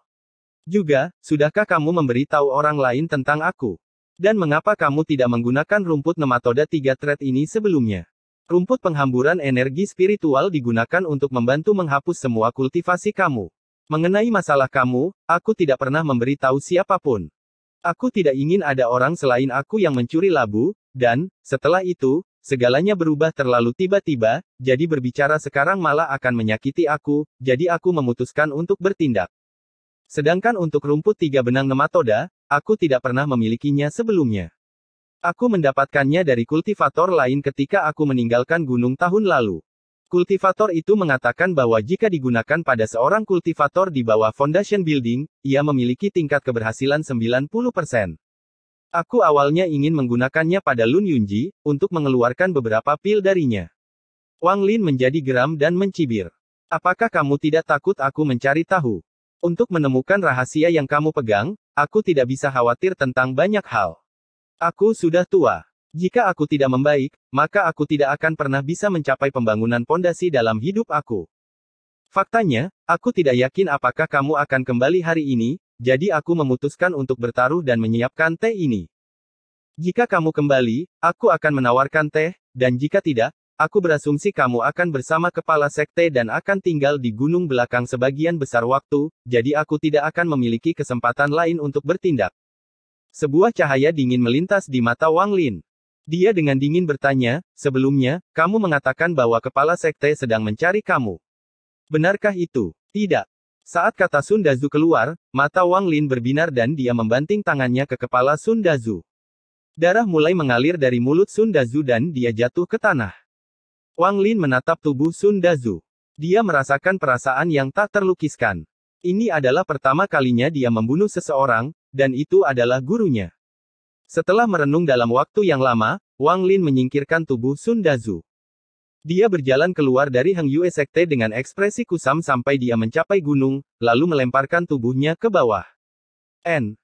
Juga, sudahkah kamu memberi tahu orang lain tentang aku? Dan mengapa kamu tidak menggunakan rumput nematoda tiga thread ini sebelumnya? Rumput penghamburan energi spiritual digunakan untuk membantu menghapus semua kultivasi kamu. Mengenai masalah kamu, aku tidak pernah memberitahu siapapun. Aku tidak ingin ada orang selain aku yang mencuri labu, dan, setelah itu, segalanya berubah terlalu tiba-tiba, jadi berbicara sekarang malah akan menyakiti aku, jadi aku memutuskan untuk bertindak. Sedangkan untuk rumput tiga benang nematoda, aku tidak pernah memilikinya sebelumnya. Aku mendapatkannya dari kultivator lain ketika aku meninggalkan gunung tahun lalu. Kultivator itu mengatakan bahwa jika digunakan pada seorang kultivator di bawah foundation building, ia memiliki tingkat keberhasilan 90%. Aku awalnya ingin menggunakannya pada Lun Yunji, untuk mengeluarkan beberapa pil darinya. Wang Lin menjadi geram dan mencibir. Apakah kamu tidak takut aku mencari tahu? Untuk menemukan rahasia yang kamu pegang, aku tidak bisa khawatir tentang banyak hal. Aku sudah tua. Jika aku tidak membaik, maka aku tidak akan pernah bisa mencapai pembangunan pondasi dalam hidup aku. Faktanya, aku tidak yakin apakah kamu akan kembali hari ini, jadi aku memutuskan untuk bertaruh dan menyiapkan teh ini. Jika kamu kembali, aku akan menawarkan teh, dan jika tidak, aku berasumsi kamu akan bersama kepala sekte dan akan tinggal di gunung belakang sebagian besar waktu, jadi aku tidak akan memiliki kesempatan lain untuk bertindak. Sebuah cahaya dingin melintas di mata Wang Lin. Dia dengan dingin bertanya, sebelumnya, kamu mengatakan bahwa kepala sekte sedang mencari kamu. Benarkah itu? Tidak. Saat kata Sun Dazu keluar, mata Wang Lin berbinar dan dia membanting tangannya ke kepala Sun Dazu. Darah mulai mengalir dari mulut Sun Dazu dan dia jatuh ke tanah. Wang Lin menatap tubuh Sun Dazu. Dia merasakan perasaan yang tak terlukiskan. Ini adalah pertama kalinya dia membunuh seseorang, dan itu adalah gurunya. Setelah merenung dalam waktu yang lama, Wang Lin menyingkirkan tubuh Sun Dazu. Dia berjalan keluar dari Hang Yue Sekte dengan ekspresi kusam sampai dia mencapai gunung, lalu melemparkan tubuhnya ke bawah. N.